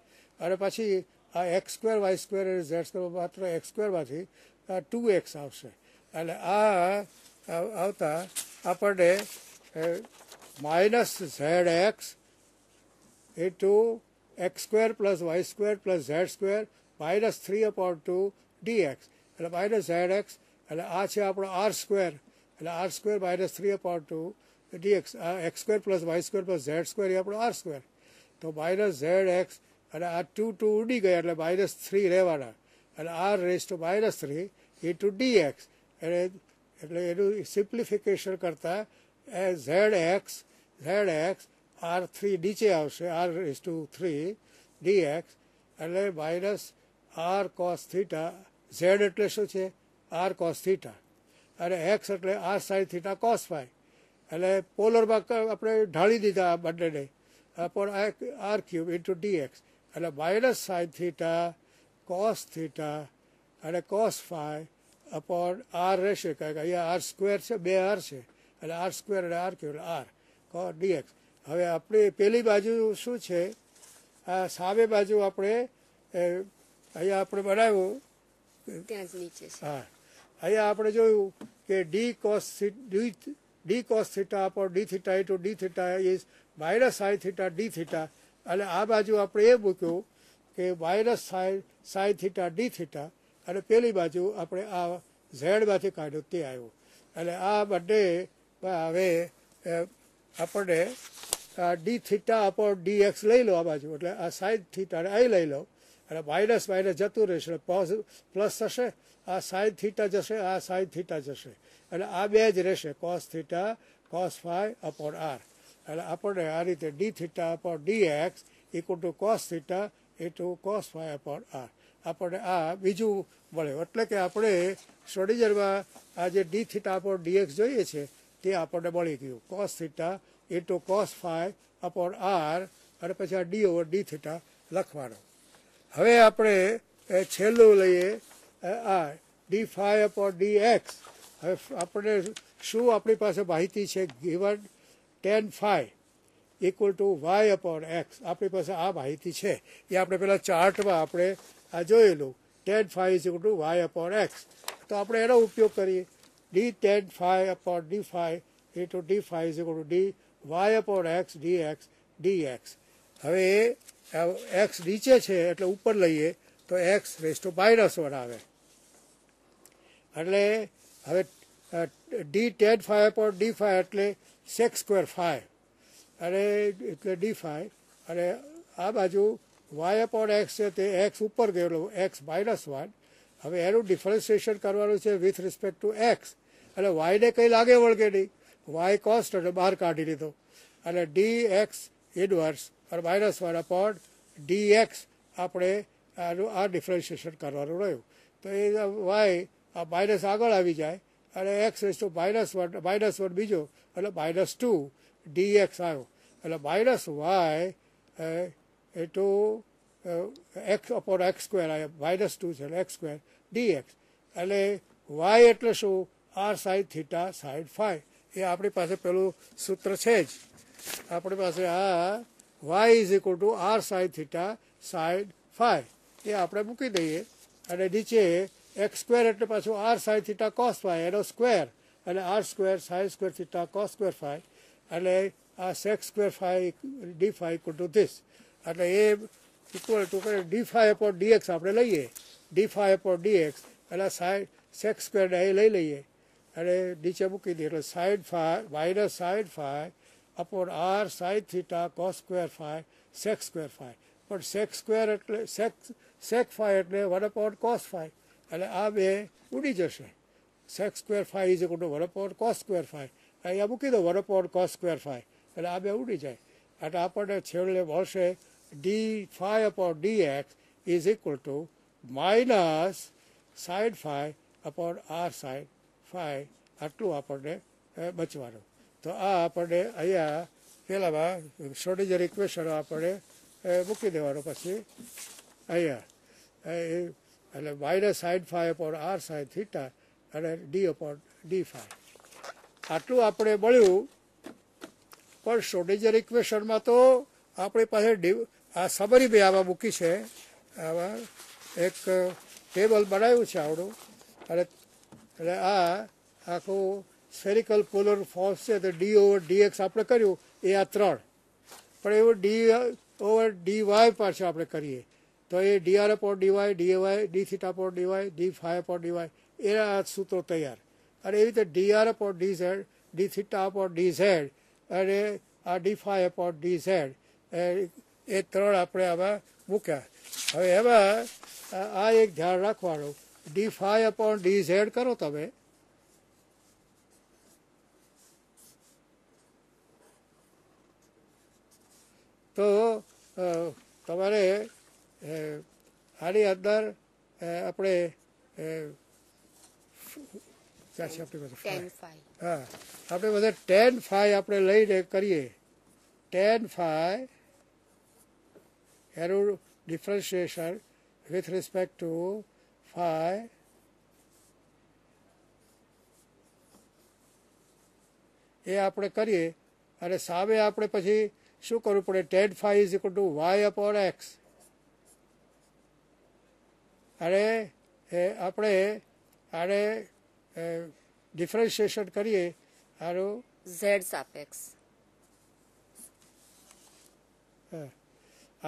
અને પછી આ એક્સ સ્ક્વેર વાય સ્ક્વેર અને ઝેડ સ્ક્વેર માત્ર એક્સ સ્ક્વેરમાંથી ટુ એક્સ આવશે એટલે આ આવતા આપણને minus z x into x square plus y square plus z square minus three upon two d x એટલે માઇનસ ઝેડ એક્સ એટલે આ છે આપણો આર સ્ક્વેર એટલે r square minus three upon two dx x square plus y square plus z square એ આપણો r square તો minus z x અને આ ટુ ટુ ઉડી ગયા એટલે માઇનસ થ્રી રહેવાના અને r raise to minus three into d x એટલે એટલે એનું સિમ્પ્લિફિકેશન કરતાં એ z x z x r three નીચે આવશે r raise to three d x એટલે minus r cos theta z એટલે શું છે આર કોસ થીટા અને એક્સ એટલે r sine theta cos phi એટલે પોલરમાં આપણે ઢાળી દીધા આ બંનેને પણ r cube into d x એટલે minus sine theta cos theta અને કોસ ફાઈ અપોન આર રહેશે કારણ કે અહીંયા આર સ્ક્વેર છે બે આર છે એટલે આર સ્ક્વેર અને r cube r cos dx હવે આપણી પેલી બાજુ શું છે આ સામે બાજુ આપણે અહીંયા આપણે બનાવ્યું હા અહીંયા આપણે જોયું કે d cos d d cos theta upon D theta into d theta is minus sine theta D theta એટલે આ બાજુ આપણે એ મૂક્યું કે minus sine sine theta D theta અને પેલી બાજુ આપણે આ ઝેડમાંથી કાઢ્યું તે આવ્યું એટલે આ બંને હવે આપણને d theta upon D x લઈ લો આ બાજુ એટલે આ સાઈન થીટા અહીં લઈ લો અને માઇનસ માઇનસ જતું રહેશે પ્લસ થશે આ સાઇન થીટા જશે આ સાઇન થીટા જશે અને આ બે જ રહેશે cos theta cos phi upon r એટલે આપણને આ રીતે d theta upon D x equal to cos theta to cos phi upon r આપણને આ બીજું મળ્યું એટલે કે આપણે સ્ટડીજરમાં આ જે ડી થીટા અપોન ડીએક્સ જોઈએ છે તે આપણને મળી ગયું cos theta into cos phi upon R અને પછી આ ડી ઓવર ડી થીટા લખવાનો હવે આપણે છેલ્લું લઈએ આ d phi upon D x હવે આપણે શું આપણી પાસે માહિતી છે given tan phi equal to y upon x આપણી પાસે આ માહિતી છે એ આપણે પેલા ચાર્ટમાં આપણે આ જોયેલું tan phi is equal to y upon x તો આપણે એનો ઉપયોગ કરીએ d tan phi upon d phi into d phi is equal to d y upon x d x d x હવે એ એક્સ નીચે છે એટલે ઉપર લઈએ તો x raise to minus one આવે એટલે હવે d tan phi upon d phi એટલે સેક્સ સ્ક્વેર ફાઈવ અને એટલે ડી ફાઈવ અને આ બાજુ વાય અપોન એક્સ છે તે એક્સ ઉપર ગયેલો એક્સ માઇનસ વન હવે એનું ડિફરન્સિએશન કરવાનું છે વિથ રિસ્પેક્ટ ટુ એક્સ અને વાયને કંઈ લાગે વળગે નહીં વાય કોસ્ટ અને બહાર કાઢી લીધો અને ડી એક્સ ઇનવર્સ વાયરસવાળા પર ડીએક્સ આપણે આ ડિફરન્શિએશન કરવાનું રહ્યું તો એ વાય આ માઇનસ આગળ આવી જાય અને x raise to minus one minus one બીજો એટલે માઇનસ ટુ ડીએક્સ આવ્યો એટલે માઇનસ વાય એ two x upon x square આવે માઇનસ ટુ છે એટલે એક્સ સ્ક્વેર ડીએક્સ એટલે વાય એટલે શું r sine theta sine phi એ આપણી પાસે પેલું સૂત્ર છે જ આપણી પાસે આ y is equal to r sine theta sine phi એ આપણે મૂકી દઈએ અને નીચે એક્સ સ્ક્વેર એટલે પાછું r sine theta cos phi એનો સ્ક્વેર અને r square sine square theta cos square phi એટલે આ sec square phi d phi equal to this એટલે એ ઇક્વલ ટુ કરે ડી ફાય અપોન ડીએક્સ આપણે લઈએ ડી ફાય અપોન ડીએક્સ એટલે સાઇડ સેક્સ સ્ક્વેરને એ લઈ લઈએ અને નીચે મૂકી દઈએ એટલે sine phi minus sine phi upon r sine theta cos square phi sec square phi પણ સેક સ્ક્વેર એટલે સેક સેક ફાઈ એટલે વન અપોન કોસ ફાઈ એટલે આ બે ઉડી જશે sec square phi is to one upon cos square phi અહીંયા મૂકી દો one upon cos square phi એટલે આ બે ઉડી જાય એટલે આપણને છેલ્લે મળશે d phi upon D x is equal to minus sine phi upon r sine phi આટલું આપણને બચવાનું તો આ આપણે અહીંયા પેલામાં સોડિજર ઇક્વેશનો આપણે મૂકી દેવાનું પછી અહીંયા એટલે minus sine phi upon r sine theta અને ડી અપોન ડી ફાઈવ આટલું આપણે મળ્યું પણ સોડિજર ઇક્વેશનમાં તો આપણી પાસે આ સબરી બે આમાં મૂકી છે આવા એક ટેબલ બનાવ્યું છે આવડું અને એટલે આ આખું સ્ફેરિકલ પોલર ફોર્સ છે તો ડી ઓવર ડીએક્સ આપણે કર્યું એ આ ત્રણ પણ એવું ડી ઓવર ડી વાય પાછું આપણે કરીએ તો એ ડીઆર અપોર ડીવાય ડીએવાય d theta upon dy d phi upon dy એ આ સૂત્રો તૈયાર અને એવી રીતે dr upon d z d theta upon d z અને આ d phi upon d z એ ત્રણ આપણે આમાં મૂક્યા હવે એમાં આ એક ધ્યાન રાખવાનું d phi upon D z કરો તમે તો તમારે આની અંદર આપણે ક્યાં છે હા આપણે બધા ટેન ફાઈ આપણે લઈને કરીએ ટેન ફાઈ એનું differentiation with respect to phi એ આપણે કરીએ અને સામે આપણે પછી શું કરવું પડે tan phi is equal to y upon x અને આપણે આને ડિફરન્શિએશન કરીએ આનું ઝેડ સાપેક્ષ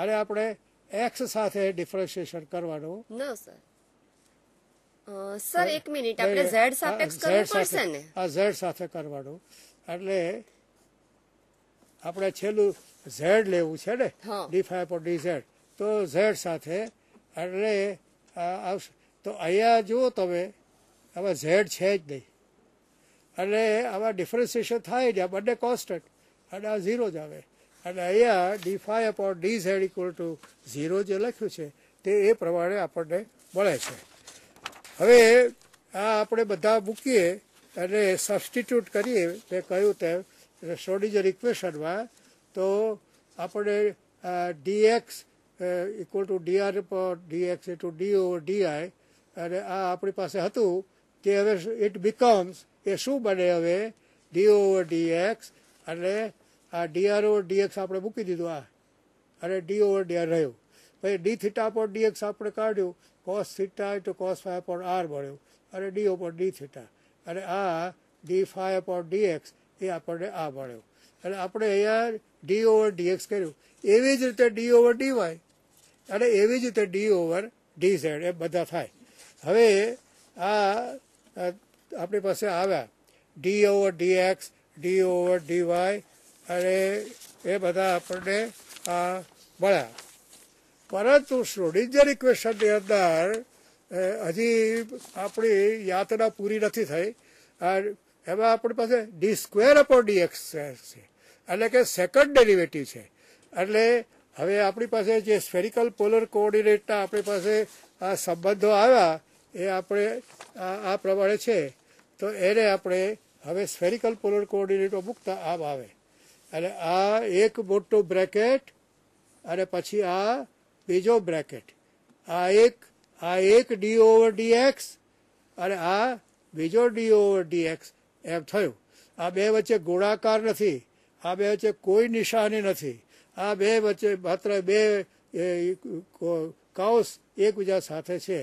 અને આપણે એક્સ સાથે ડિફરન્શિએશન કરવાનું ના સર સર એક મિનિટ આપણે ઝેડ સાપેક્ષ કરવું પડશે ને આ ઝેડ સાથે કરવાનું એટલે આપણે છેલ્લું ઝેડ લેવું છે ને ડી ફાઈવ પર ડી ઝેડ તો ઝેડ સાથે એટલે આવશે તો અહીંયા જુઓ તમે આમાં ઝેડ છે જ નહીં અને આમાં ડિફરન્સિએશન થાય જ આ બંને કોન્સ્ટન્ટ અને આ ઝીરો જ આવે અને અહીંયા d phi upon D z equal to zero જે લખ્યું છે તે એ પ્રમાણે આપણને મળે છે હવે આ આપણે બધા મૂકીએ અને સબસ્ટિટ્યૂટ કરીએ મેં કહ્યું તેમ રસોડી જ ઇક્વેશનમાં તો આપણે ડીએક્સ ઇક્વલ ટુ ડીઆર પર dx to d over d i અને આ આપણી પાસે હતું તે હવે ઇટ બિકમ્સ એ શું બને હવે ડી ઓવર ડીએક્સ અને આ ડીઆર ઓવર ડીએક્સ આપણે મૂકી દીધું આ અને ડી ઓવર ડીઆર રહ્યું પછી ડી થીટા પર ડીએક્સ આપણે કાઢ્યું cos theta into cos phi પર આર મળ્યું અને ડી ઓપર ડી થીટા અને આ ડી ફાઈવ પર ડીએક્સ એ આપણને આ મળ્યો એટલે આપણે અહીંયા ડી ઓવર ડીએક્સ કર્યું એવી જ રીતે ડી ઓવર ડીવાય અને એવી જ રીતે ડી ઓવર ડી ઝેડ એ બધા થાય હવે આ આપણી પાસે આવ્યા d over d x d over d y અને એ બધા આપણને મળ્યા પરંતુ શ્રોડિંજર ઇક્વેશનની અંદર હજી આપણી યાતના પૂરી નથી થઈ એમાં આપણી પાસે d square upon D x square છે એટલે કે સેકન્ડ ડેરિવેટિવ છે એટલે હવે આપણી પાસે જે સ્ફેરિકલ પોલર કોઓર્ડિનેટના આપણી પાસે આ સંબંધો આવ્યા એ આપણે આ પ્રમાણે છે તો એને આપણે હવે સ્ફેરિકલ પોલર કોઓર્ડિનેટો મૂકતા આમ આવે અને આ એક મોટું બ્રેકેટ અને પછી આ બીજો બ્રેકેટ આ એક આ એક ડી ઓવર ડી એક્સ અને આ બીજો ડી ઓવર ડી એમ થયું આ બે વચ્ચે ગોળાકાર નથી આ બે વચ્ચે કોઈ નિશાની નથી આ બે વચ્ચે માત્ર બે કાઉસ એકબીજા સાથે છે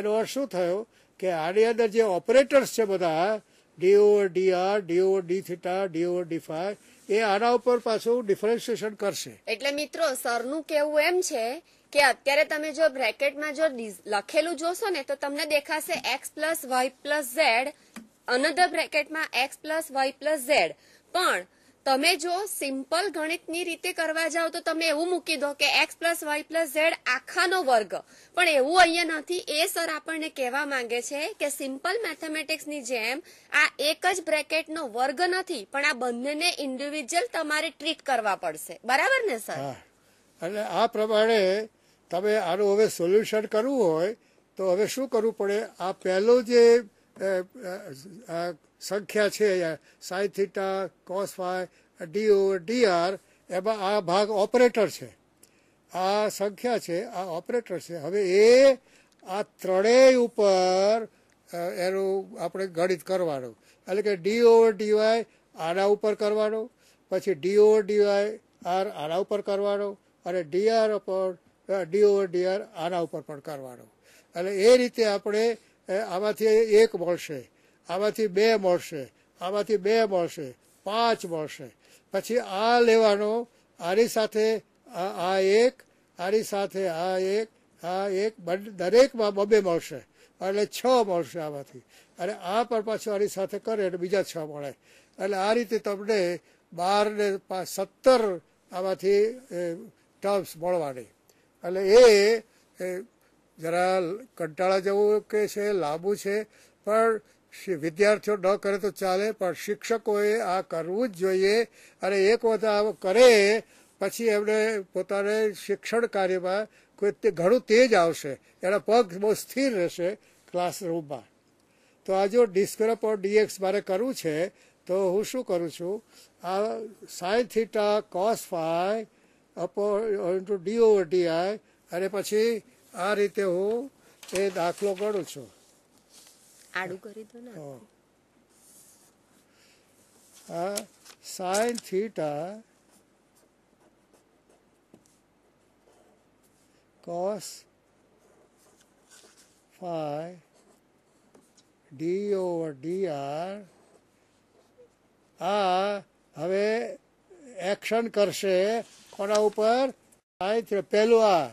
એનો અર્થ શું થયો કે આની અંદર જે ઓપરેટર્સ છે બધા d o dr d o d theta d o d phi એ આના ઉપર પાછું ડિફરન્સિએશન કરશે એટલે મિત્રો સરનું કેવું એમ છે કે અત્યારે તમે જો બ્રેકેટમાં જો લખેલું જોશો ને તો તમને દેખાશે x plus y plus z another બ્રેકેટમાં x plus y plus z પણ તમે જો સિમ્પલ ગણિતની રીતે કરવા જાઓ તો તમે એવું મૂકી દો કે x plus y plus z આખાનો વર્ગ પણ એવું અહીંયા નથી એ સર આપણને કહેવા માંગે છે કે સિમ્પલ મેથેમેટિક્સની જેમ આ એક જ બ્રેકેટનો વર્ગ નથી પણ આ બંનેને ઇન્ડિવિજ્યુઅલ તમારે ટ્રીટ કરવા પડશે બરાબર ને સર અને આ પ્રમાણે તમે આનું હવે સોલ્યુશન કરવું હોય તો હવે શું કરવું પડે આ પહેલો જે સંખ્યા છે sine cos phi d over d r એમાં આ ભાગ ઓપરેટર છે આ સંખ્યા છે આ ઓપરેટર છે હવે એ આ ત્રણેય ઉપર એનું આપણે ગણિત કરવાનું એટલે કે ડી ઓવર ડીવાય આના ઉપર કરવાનો પછી ડી ઓવર ડીવાય આર આના ઉપર કરવાનો અને ડીઆર ઉપર ડી ઓવર ડીઆર આના ઉપર પણ કરવાનો એટલે એ રીતે આપણે આમાંથી એક મળશે આમાંથી બે મળશે આમાંથી બે મળશે પાંચ મળશે પછી આ લેવાનો આની સાથે આ એક આની સાથે આ એક આ એક દરેકમાં બબે મળશે એટલે છ મળશે આમાંથી અને આ પણ પાછું આની સાથે કરે એટલે બીજા છ મળે એટલે આ રીતે તમને બાર ને સત્તર આમાંથી ટર્મ્સ મળવાની એટલે એ જરા કંટાળા જવું કે છે લાંબુ છે પણ વિદ્યાર્થીઓ ન કરે તો ચાલે પણ શિક્ષકોએ આ કરવું જ જોઈએ અને એક વખત કરે પછી એમને પોતાને શિક્ષણ કાર્યમાં કોઈ ઘણું તેજ આવશે એના પગ બહુ સ્થિર રહેશે ક્લાસરૂમમાં તો આ જો ડિસ્ક્રપ ઓર ડીએક્સ મારે કરવું છે તો હું શું કરું છું આ sine theta cos phi upon into D over d i અને પછી આ રીતે હું એ દાખલો કરું છું આડું કરી દો ને આ sine theta cos phi d over d r આ હવે એક્શન કરશે કોના ઉપર સાઈન પહેલું આ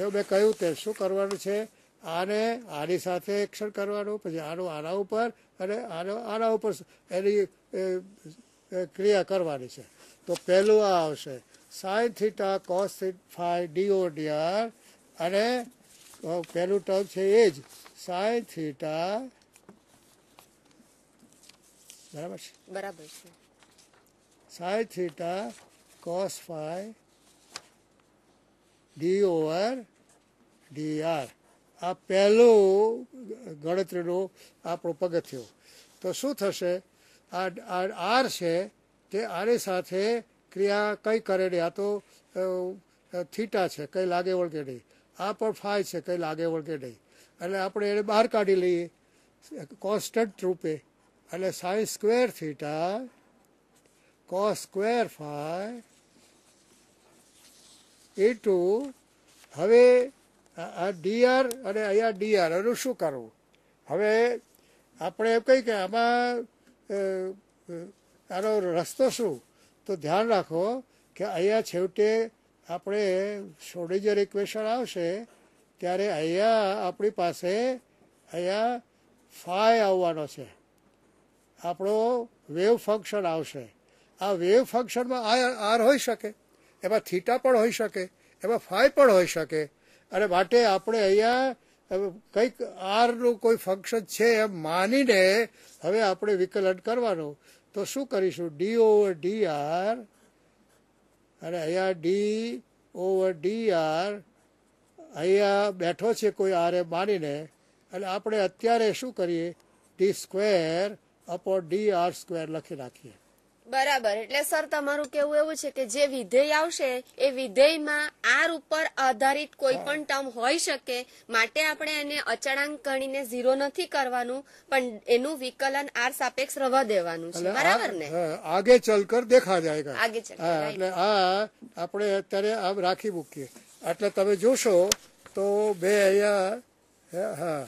એવું મેં કહ્યું તે શું કરવાનું છે આને આની સાથે એક્ષણ કરવાનું પછી આનું આના ઉપર અને આનો આના ઉપર એની ક્રિયા કરવાની છે તો પહેલું આ આવશે sine theta cos phi d o અને પહેલું ટર્મ છે એ જ સાઇન થીટા બરાબર છે બરાબર છે sine theta cos phi d over d r આ પહેલો ગણતરીનો આપણો પગથિયો તો શું થશે આ આર છે તે આની સાથે ક્રિયા કંઈ કરે નહીં આ તો થીટા છે કંઈ લાગે વળગે નહીં આ પણ ફાય છે કંઈ લાગે વળગે નહીં અને આપણે એને બહાર કાઢી લઈએ કોન્સ્ટન્ટ રૂપે અને sine square theta cos square phi એ હવે આ ડીઆર અને અહીંયા ડીઆર એનું શું કરવું હવે આપણે એમ કહી કે આમાં આનો રસ્તો શું તો ધ્યાન રાખો કે અહીંયા છેવટે આપણે સોડિજર ઇક્વેશન આવશે ત્યારે અહીંયા આપણી પાસે અહીંયા ફાય આવવાનો છે આપણો વેવ ફંક્શન આવશે આ વેવ ફંક્શનમાં આર હોઈ શકે એમાં થીટા પણ હોઈ શકે એમાં ફાય પણ હોઈ શકે અને માટે આપણે અહીંયા કંઈક આરનું કોઈ ફંક્શન છે એમ માનીને હવે આપણે વિકલન કરવાનું તો શું કરીશું ડી ઓવર ડી આર અને અહીંયા ડી ઓવર ડી આર અહીંયા બેઠો છે કોઈ આર એ માનીને અને આપણે અત્યારે શું કરીએ d square upon d r square લખી નાખીએ બરાબર એટલે સર તમારું કેવું એવું છે કે જે વિધેય આવશે એ વિધેયમાં આર ઉપર આધારિત કોઈ પણ ટર્મ હોઈ શકે માટે આપણે એને અચળાંક ગણીને ઝીરો નથી કરવાનું પણ એનું વિકલન આર સાપેક્ષ રવા દેવાનું છે બરાબર ને આગે ચલકર દેખા જાયગા આગે ચલકર આ આપણે અત્યારે આમ રાખી મૂકીએ એટલે તમે જોશો તો બે અહીંયા હા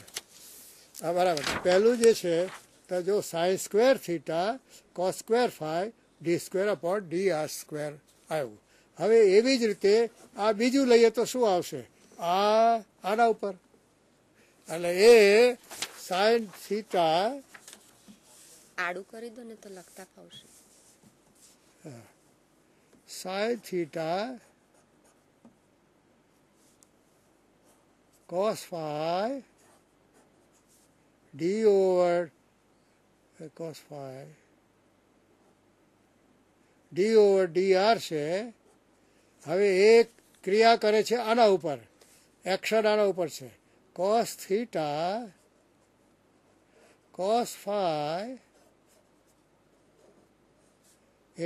હા બરાબર પહેલું જે છે तो जो sine square theta cos square phi d square upon d r square આવ્યું હવે એવી જ રીતે આ બીજું લઈએ તો શું આવશે આ આના ઉપર એટલે એ સાઈન થીટા આડું કરી દો ને તો લખતા ફાવશે sine theta cos phi d over cos phi d over d r છે હવે એક ક્રિયા કરે છે આના ઉપર એક્શન આના ઉપર છે કોસ થીટા કોસ ફાઈ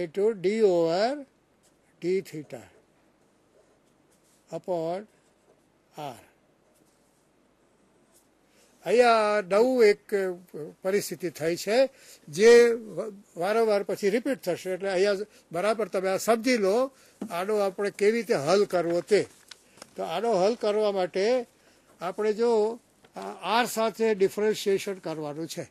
એ to d over D theta upon R. અહીંયા નવું એક પરિસ્થિતિ થઈ છે જે વારંવાર પછી રિપીટ થશે એટલે અહીંયા બરાબર તમે આ સમજી લો આનો આપણે કેવી રીતે હલ કરવો તે તો આનો હલ કરવા માટે આપણે જો આર સાથે ડિફરન્શિએશન કરવાનું છે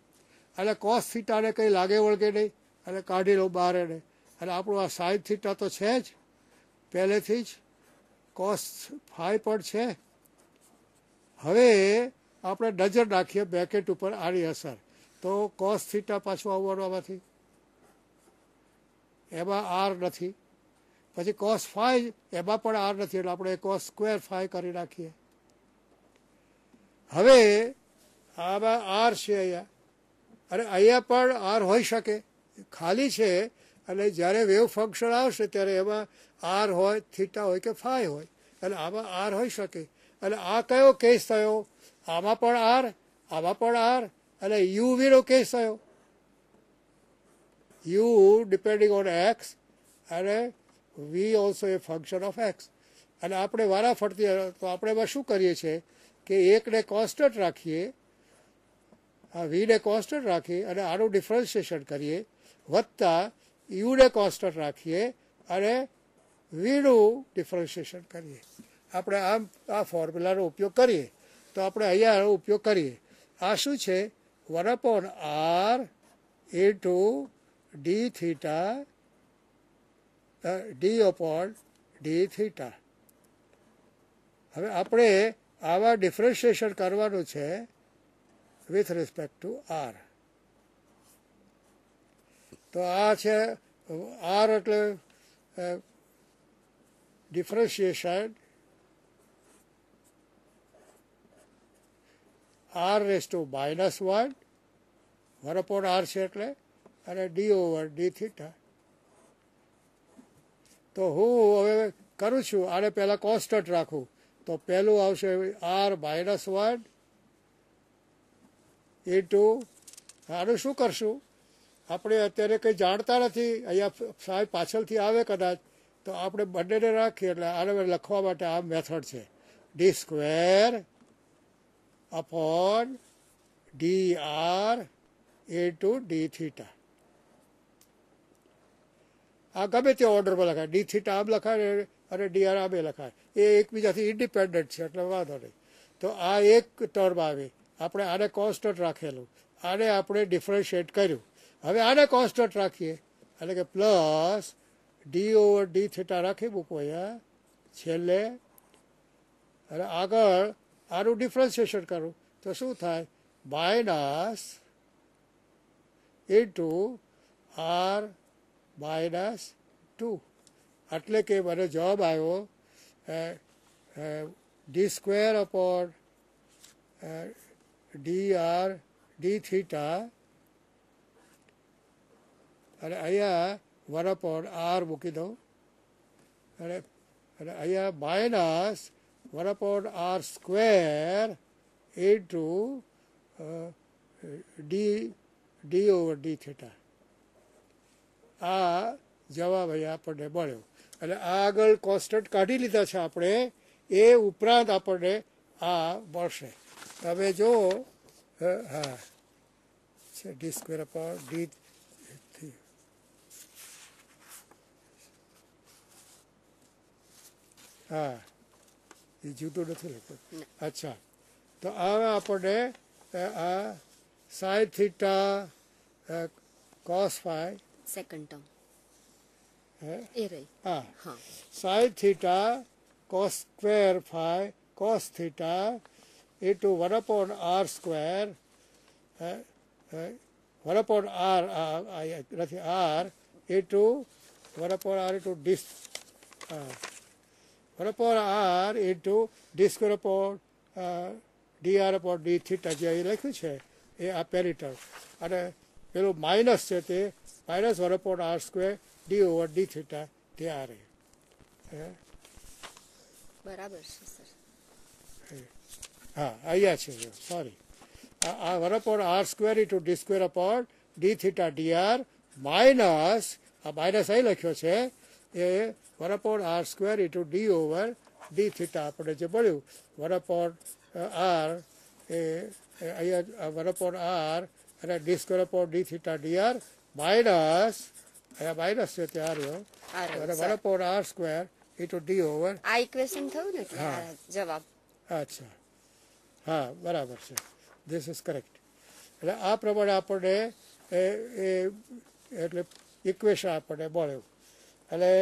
એટલે કોસ થીટાને કંઈ લાગે વળગે નહીં અને કાઢી લો બહાર એને એટલે આપણું આ સાઈન થીટા તો છે જ પહેલેથી જ કોસ ફાઈ પણ છે હવે આપણે નજર નાખીએ બેકેટ ઉપર આની અસર તો કોસ થીટા પાછું આવવાનું આમાંથી એમાં આર નથી પછી કોસ ફાઈ એમાં પણ આર નથી એટલે આપણે કોસ સ્ક્વેર ફાઈ કરી નાખીએ હવે આમાં આર છે અહીંયા અને અહીંયા પણ આર હોઈ શકે ખાલી છે અને જ્યારે વેવ ફંક્શન આવશે ત્યારે એમાં આર હોય થીટા હોય કે ફાઈ હોય અને આમાં આર હોઈ શકે અને આ કયો કેસ થયો આમાં પણ આર આમાં પણ આર એટલે યુ વીનો કેસ થયો યુ ડિપેન્ડિંગ ઓન એક્સ અને v also a function of x અને આપણે વારા ફરતી તો આપણે એમાં શું કરીએ છીએ કે એકને કોન્સ્ટન્ટ રાખીએ આ વીને કોન્સ્ટન્ટ રાખીએ અને આનું ડિફરન્સિએશન કરીએ વત્તા યુને કોન્સ્ટન્ટ રાખીએ અને વીનું ડિફરન્સિએશન કરીએ આપણે આમ આ ફોર્મ્યુલાનો ઉપયોગ કરીએ તો આપણે અહીંયા ઉપયોગ કરીએ આ શું છે વન અપોન આર એ to d theta d upon D theta હવે આપણે આવા ડિફરન્શિએશન કરવાનું છે વિથ રિસ્પેક્ટ ટુ આર તો આ છે આર એટલે differentiation r raise to minus one one upon r છે એટલે અને ડી ઓવર ડી થીટા તો હું હવે કરું છું આને પહેલાં કોન્સ્ટન્ટ રાખું તો પહેલું આવશે આર માઇનસ વન ઇન્ટુ આનું શું કરશું આપણે અત્યારે કંઈ જાણતા નથી અહીંયા સાહેબ પાછળથી આવે કદાચ તો આપણે બંનેને રાખીએ એટલે આને લખવા માટે આ મેથડ છે d square upon d r ए टू डी थीटा આ ગમે તે ઓર્ડરમાં લખાય ડી થીટા આમ લખાય અને ડી આર આમે લખાય એ એકબીજાથી ઇન્ડિપેન્ડન્ટ છે એટલે વાંધો નહીં તો આ એક ટર્મ આવે આપણે આને કોન્સ્ટન્ટ રાખેલું આને આપણે ડિફરન્શિએટ કર્યું હવે આને કોન્સ્ટન્ટ રાખીએ એટલે કે plus d over D theta રાખી મૂકો અહીંયા છેલ્લે અને આગળ આનું ડિફરન્સિએશન કરું તો શું થાય minus into r minus two એટલે કે મને જવાબ આવ્યો d square upon d r d theta અને અહીંયા વન અપોન આર મૂકી દઉં અને અને અહીંયા minus 1 upon r square into d uh, d over d d આ જવાબ અહીંયા આપણને મળ્યો એટલે આગળ કોન્સ્ટન્ટ કાઢી લીધા છે આપણે એ ઉપરાંત આપણને આ મળશે તમે જો હા છે ડી સ્ક્વેર અપોન ડી હા એ જુદો નથી લખતો અચ્છા તો હવે આપણને આ sine theta cos phi second term એ રહી હા sine theta cos square phi cos theta into 1 upon r square, uh, uh, 1 upon r, uh, I, nothing, r into 1 upon r into this. Uh, 1 upon r into uh, d square upon dr upon d theta જે અહીં લખ્યું છે એ આ પેરીટર અને પેલું minus છે તે minus one upon r square D over D theta તે આ રહે બરાબર છે સર હા અહીંયા છે સોરી આ one upon r square into D square upon D theta D R minus આ માઇનસ અહીં લખ્યો છે એ one upon R square into D over D theta આપણને જે મળ્યું વન અપોન આર એ અહીંયા વન અપોન આર અને D square upon D theta D R minus અહીંયા માઇનસ છે ત્યાં રહ્યો અને one upon R square into D over આ ઇક્વેશન થયું ને હા જવાબ અચ્છા હા બરાબર છે ધીસ ઇઝ કરેક્ટ એટલે આ પ્રમાણે આપણને એ એટલે ઇક્વેશન આપણને મળ્યું એટલે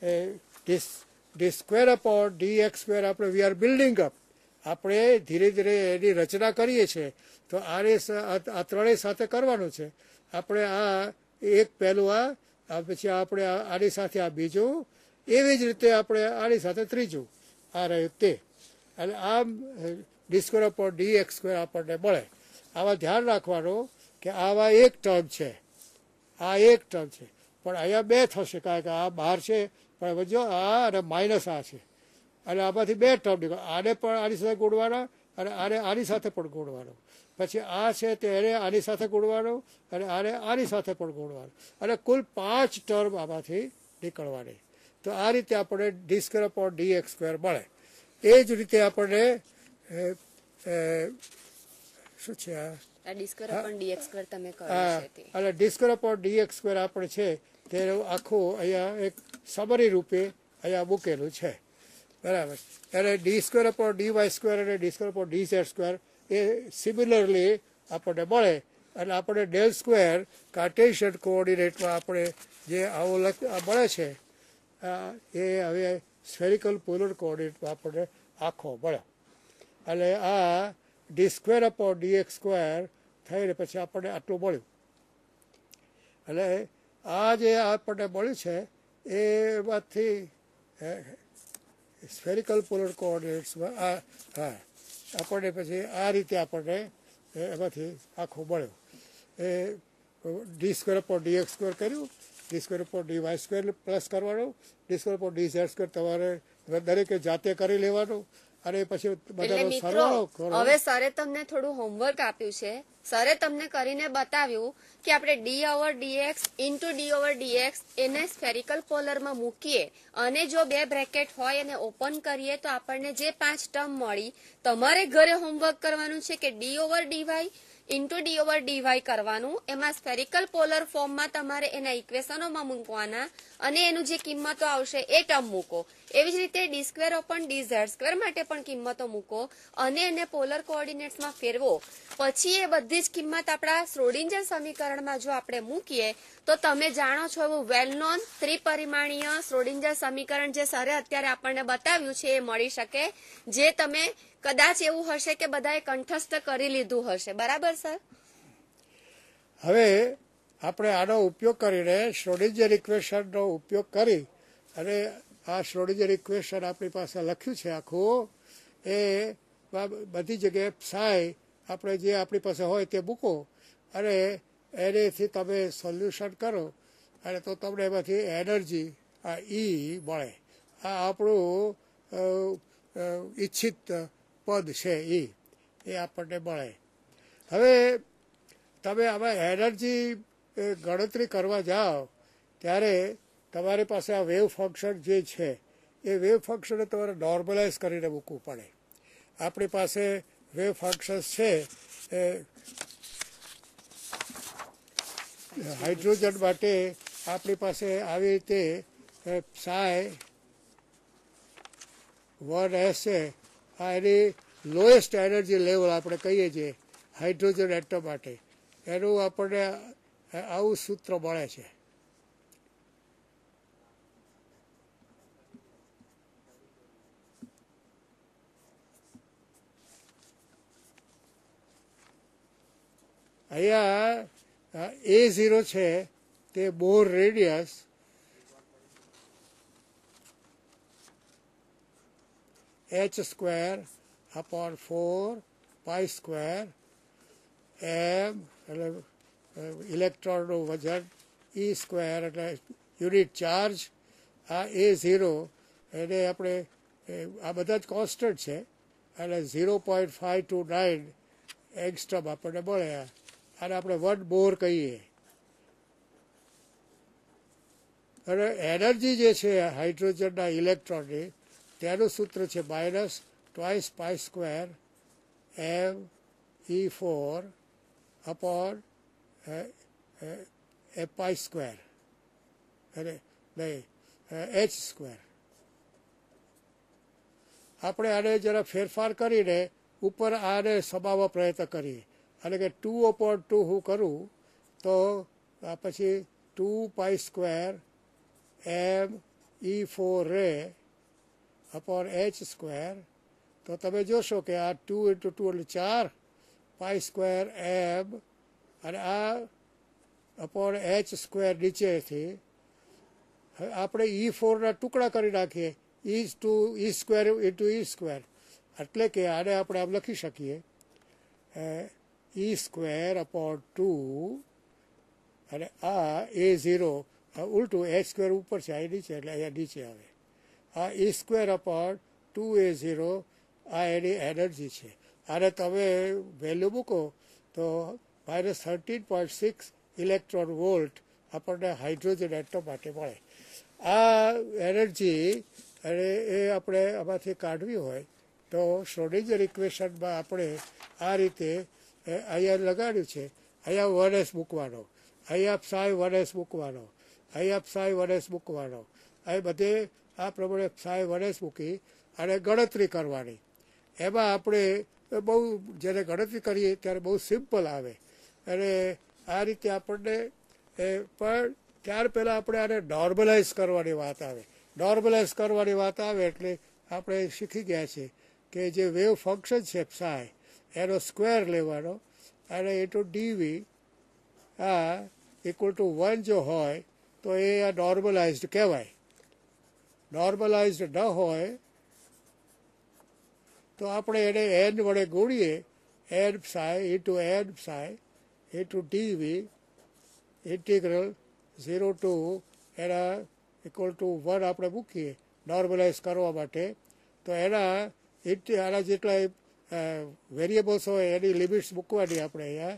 this this square up D dx square આપણે we are building up આપણે ધીરે ધીરે એની રચના કરીએ છીએ તો આને આ ત્રણેય સાથે કરવાનું છે આપણે આ એક પહેલું આ પછી આપણે આની સાથે આ બીજું એવી જ રીતે આપણે આની સાથે ત્રીજું આ રહ્યું તે અને આમ ડી સ્ક્વેર પર ડી એક્સ સ્ક્વેર આપણને મળે આવા ધ્યાન રાખવાનું કે આવા એક ટર્મ છે આ એક ટર્મ છે પણ અહીંયા બે થશે કારણ કે આ બહાર છે પણ જો આ અને માઇનસ આ છે અને આમાંથી બે ટર્મ નીકળે આને પણ આની સાથે ગોળવાના અને આને આની સાથે પણ ગોળવાનો પછી આ છે તેને આની સાથે ગોળવાનો અને આને આની સાથે પણ ગોળવાનો અને કુલ પાંચ ટર્મ આમાંથી નીકળવાની તો આ રીતે આપણને D square upon D x square મળે એ જ રીતે આપણને શું છે આ અને ડિસ્કર અપોન ડીએક્સ સ્ક્વેર આપણે છે તે આખું અહીંયા એક સમરી રૂપે અહીંયા મૂકેલું છે બરાબર એટલે D square upon D Y square અને D square upon D Z square એ સિમિલરલી આપણને મળે અને આપણે ડેલ સ્ક્વેર કાર્ટેશિયન કોઓર્ડિનેટમાં આપણે જે આવો મળે છે એ હવે સ્ફેરિકલ પોલર કોઓર્ડિનેટમાં આપણને આખો મળે એટલે આ D square upon D x square થઈને પછી આપણને આટલું મળ્યું એટલે આ જે આપણને મળ્યું છે એમાંથી સ્ફેરિકલ પોલર કોઓર્ડિનેટ્સમાં આ હા આપણને પછી આ રીતે આપણને એમાંથી આખું મળ્યું એ ડી સ્ક્વેર પર ડી એક્સ સ્ક્વેર કર્યું ડી સ્ક્વેર પર ડી વાય સ્ક્વેર પ્લસ કરવાનું ડી સ્ક્વેર પર ડી ઝેડ સ્ક્વેર તમારે દરેકે જાતે કરી લેવાનું અને પછી બધાનો સરવાળો કરો હવે સરે તમને થોડું હોમવર્ક આપ્યું છે સરે તમને કરીને બતાવ્યું કે આપણે D over dx into D over D X એને સ્ફેરિકલ પોલરમાં મૂકીએ અને જો બે બ્રેકેટ હોય એને ઓપન કરીએ તો આપણને જે પાંચ ટર્મ મળી તમારે ઘરે હોમવર્ક કરવાનું છે કે D over D Y into D over D Y કરવાનું એમાં સ્પેરિકલ પોલર ફોર્મમાં તમારે એના ઇક્વેશનોમાં મૂકવાના અને એનું જે કિંમતો આવશે એ ટર્મ મૂકો એવી જ રીતે D square upon D Z square માટે પણ કિંમતો મૂકો અને એને પોલર કોઓર્ડિનેટ્સમાં ફેરવો પછી એ બધી જ કિંમત આપણા શ્રોડિંજર સમીકરણમાં જો આપણે મૂકીએ તો તમે જાણો છો એવું વેલ નોન ત્રિપરિમાણીય શ્રોડિંજર સમીકરણ જે સરે અત્યારે આપણને બતાવ્યું છે એ મળી શકે જે તમે કદાચ એવું હશે કે બધાએ કંઠસ્થ કરી લીધું હશે બરાબર સર હવે આપણે આનો ઉપયોગ કરીને શ્રોડિજર ઇક્વેશનનો ઉપયોગ કરી અને આ શ્રોડિજર ઇક્વેશન આપણી પાસે લખ્યું છે આખું એ બધી જગ્યાએ સાય આપણે જે આપણી પાસે હોય તે મૂકો અને એનેથી તમે સોલ્યુશન કરો અને તો તમને એમાંથી એનર્જી આ ઈ e મળે આ આપણું ઈચ્છિત પદ છે એ એ આપણને મળે હવે તમે આમાં એનર્જી ગણતરી કરવા જાઓ ત્યારે તમારી પાસે આ વેવ ફંક્શન જે છે એ વેવ ફંક્શનને તમારે નોર્મલાઇઝ કરીને મૂકવું પડે આપણી પાસે વેવ ફંક્શન્સ છે એ હાઇડ્રોજન માટે આપણી પાસે આવી રીતે સાય વન એસ છે આ એની લોએસ્ટ એનર્જી લેવલ આપણે કહીએ છીએ હાઇડ્રોજન એટમ માટે એનું આપણને આવું સૂત્ર મળે છે અહીંયા એ ઝીરો છે તે Bohr radius h square upon four pi square eh, M e એટલે ઇલેક્ટ્રોનનું વજન ઈ સ્ક્વેર એટલે યુનિટ ચાર્જ આ એ ઝીરો એને આપણે આ બધા જ કોન્સ્ટન્ટ છે એટલે zero point five two nine angstrom આપણને મળે અને આપણે વન બોર કહીએ અને એનર્જી જે છે હાઇડ્રોજનના ઇલેક્ટ્રોનની તેનું સૂત્ર છે minus twice pi square M E four upon એ પાઈ સ્ક્વેર અને નહીં એચ સ્ક્વેર આપણે આને જરા ફેરફાર કરીને ઉપર આને સમાવવા પ્રયત્ન કરીએ અને કે ટુ અપોન ટુ હું કરું તો પછી two pi square M E four રે अपॉन एच स्क्वायर तो तब जो कि आ टू इंटू टू एट चार पाई स्क्वायर एम अरे आ अपॉन एच स्क्वायर नीचे थी आप ई फोर ना टुकड़ा कर नाखी E two E square E E square एट्ले कि आने आप लखी सकी ई स्क्वेर अपॉन टू अरे आ ए जीरो उलटू एच स्क्वेर ऊपर से आई नीचे एट नीचे आए આ A square upon two A zero આ એની એનર્જી છે અને તમે વેલ્યુ મૂકો તો minus thirteen point six electron volt આપણને હાઇડ્રોજન એટમ માટે મળે આ એનર્જી અને એ આપણે આમાંથી કાઢવી હોય તો શ્રોડિંજર ઇક્વેશનમાં આપણે આ રીતે અહીંયા લગાડ્યું છે અહીંયા વન એસ મૂકવાનો અહીંયા સાય વન એસ મૂકવાનો અહીંયા સાય વન એસ મૂકવાનો અહીં બધે આ પ્રમાણે સાય વડે સૂકી અને ગણતરી કરવાની એમાં આપણે બહુ જ્યારે ગણતરી કરીએ ત્યારે બહુ સિમ્પલ આવે અને આ રીતે આપણને પણ ત્યાર પહેલાં આપણે આને નોર્મલાઇઝ કરવાની વાત આવે નોર્મલાઇઝ કરવાની વાત આવે એટલે આપણે શીખી ગયા છે કે જે વેવ ફંક્શન છે સાય એનો સ્ક્વેર લેવાનો અને એ ટુ ડીવી આ ઇક્વલ ટુ વન જો હોય તો એ આ નોર્મલાઇઝડ કહેવાય નોર્મલાઇઝડ ન હોય તો આપણે એને એન વડે ગુણીએ N psi into n psi into D V integral zero two એના ઇક્વલ ટુ વન આપણે મૂકીએ નોર્મલાઇઝ કરવા માટે તો એના આના જેટલા વેરિયેબલ્સ હોય એની લિમિટ્સ મૂકવાની આપણે અહીંયા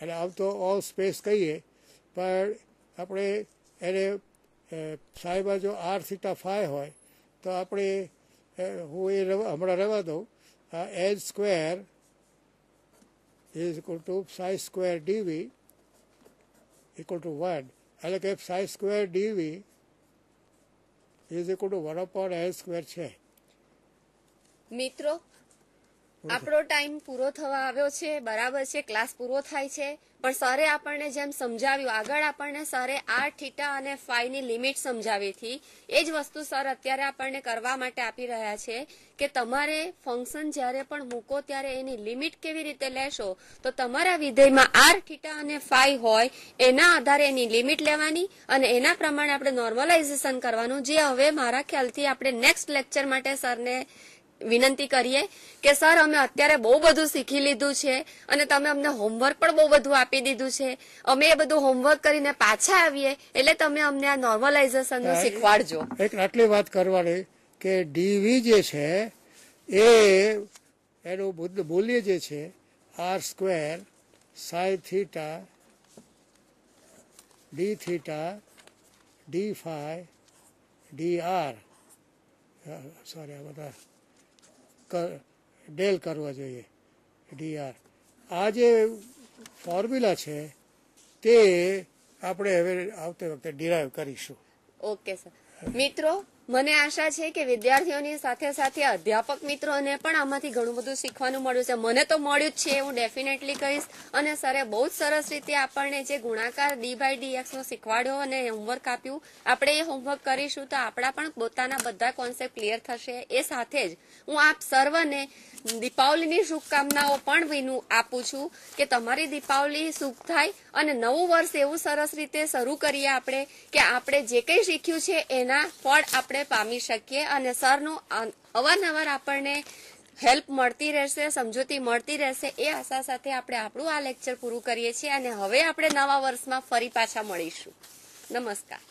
અને આમ તો ઓલ સ્પેસ કહીએ પણ આપણે એને સાહેબા જો આર સીટા ફાય હોય તો આપણે હું એ હમણાં રહેવા દઉં H square is equal to psi square D V equal to one એટલે કે psi square D V is equal to one upon H square છે મિત્રો આપણો ટાઈમ પૂરો થવા આવ્યો છે બરાબર છે ક્લાસ પૂરો થાય છે પણ સરે આપણને જેમ સમજાવ્યું આગળ આપણને સરે આર થીટા અને ફાઈ ની લિમિટ સમજાવી હતી એ જ વસ્તુ સર અત્યારે આપણને કરવા માટે આપી રહ્યા છે કે તમારે ફંક્શન જ્યારે પણ મૂકો ત્યારે એની લિમિટ કેવી રીતે લેશો તો તમારા વિધેયમાં આર થીટા અને ફાઈ હોય એના આધારે એની લિમિટ લેવાની અને એના પ્રમાણે આપણે નોર્મલાઇઝેશન કરવાનું જે હવે મારા ખ્યાલથી આપણે નેક્સ્ટ લેક્ચર માટે સરને વિનંતી કરીએ કે સર અમે અત્યારે બહુ બધું શીખી લીધું છે અને તમે અમને હોમવર્ક પણ બહુ બધું આપી દીધું છે અમે એ બધું હોમવર્ક કરીને પાછા આવીએ એટલે તમે અમને આ નોર્મલાઇઝેશન શીખવાડજો એક આટલી વાત કરવાની કે ડીવી જે છે એ એનું બુદ્ધ મૂલ્ય જે છે R square sine theta D theta D phi D R sorry આ બધા ડેલ કરવા જોઈએ ડીઆર આ જે ફોર્મ્યુલા છે તે આપણે હવે આવતી વખતે ડિરાઈવ કરીશું ઓકે સર મિત્રો મને આશા છે કે વિદ્યાર્થીઓની સાથે સાથે અધ્યાપક મિત્રોને પણ આમાંથી ઘણું બધું શીખવાનું મળ્યું છે મને તો મળ્યું જ છે હું ડેફિનેટલી કહીશ અને સરે બહુ જ સરસ રીતે આપણને જે ગુણાકાર ડી બાય ડી એક્સનો શીખવાડ્યો અને હોમવર્ક આપ્યું આપણે એ હોમવર્ક કરીશું તો આપણા પણ પોતાના બધા કોન્સેપ્ટ ક્લિયર થશે એ સાથે જ હું આપ સર્વને દીપાવલીની શુભકામનાઓ પણ વિનું આપું છું કે તમારી દીપાવલી સુખ થાય અને નવું વર્ષ એવું સરસ રીતે શરૂ કરીએ આપણે કે આપણે જે કંઈ શીખ્યું છે એના ફળ આપણે પામી શકીએ અને સરનું અવારનવાર આપણને હેલ્પ મળતી રહેશે સમજૂતી મળતી રહેશે એ આશા સાથે આપણે આપણું આ લેક્ચર પૂરું કરીએ છીએ અને હવે આપણે નવા વર્ષમાં ફરી પાછા મળીશું નમસ્કાર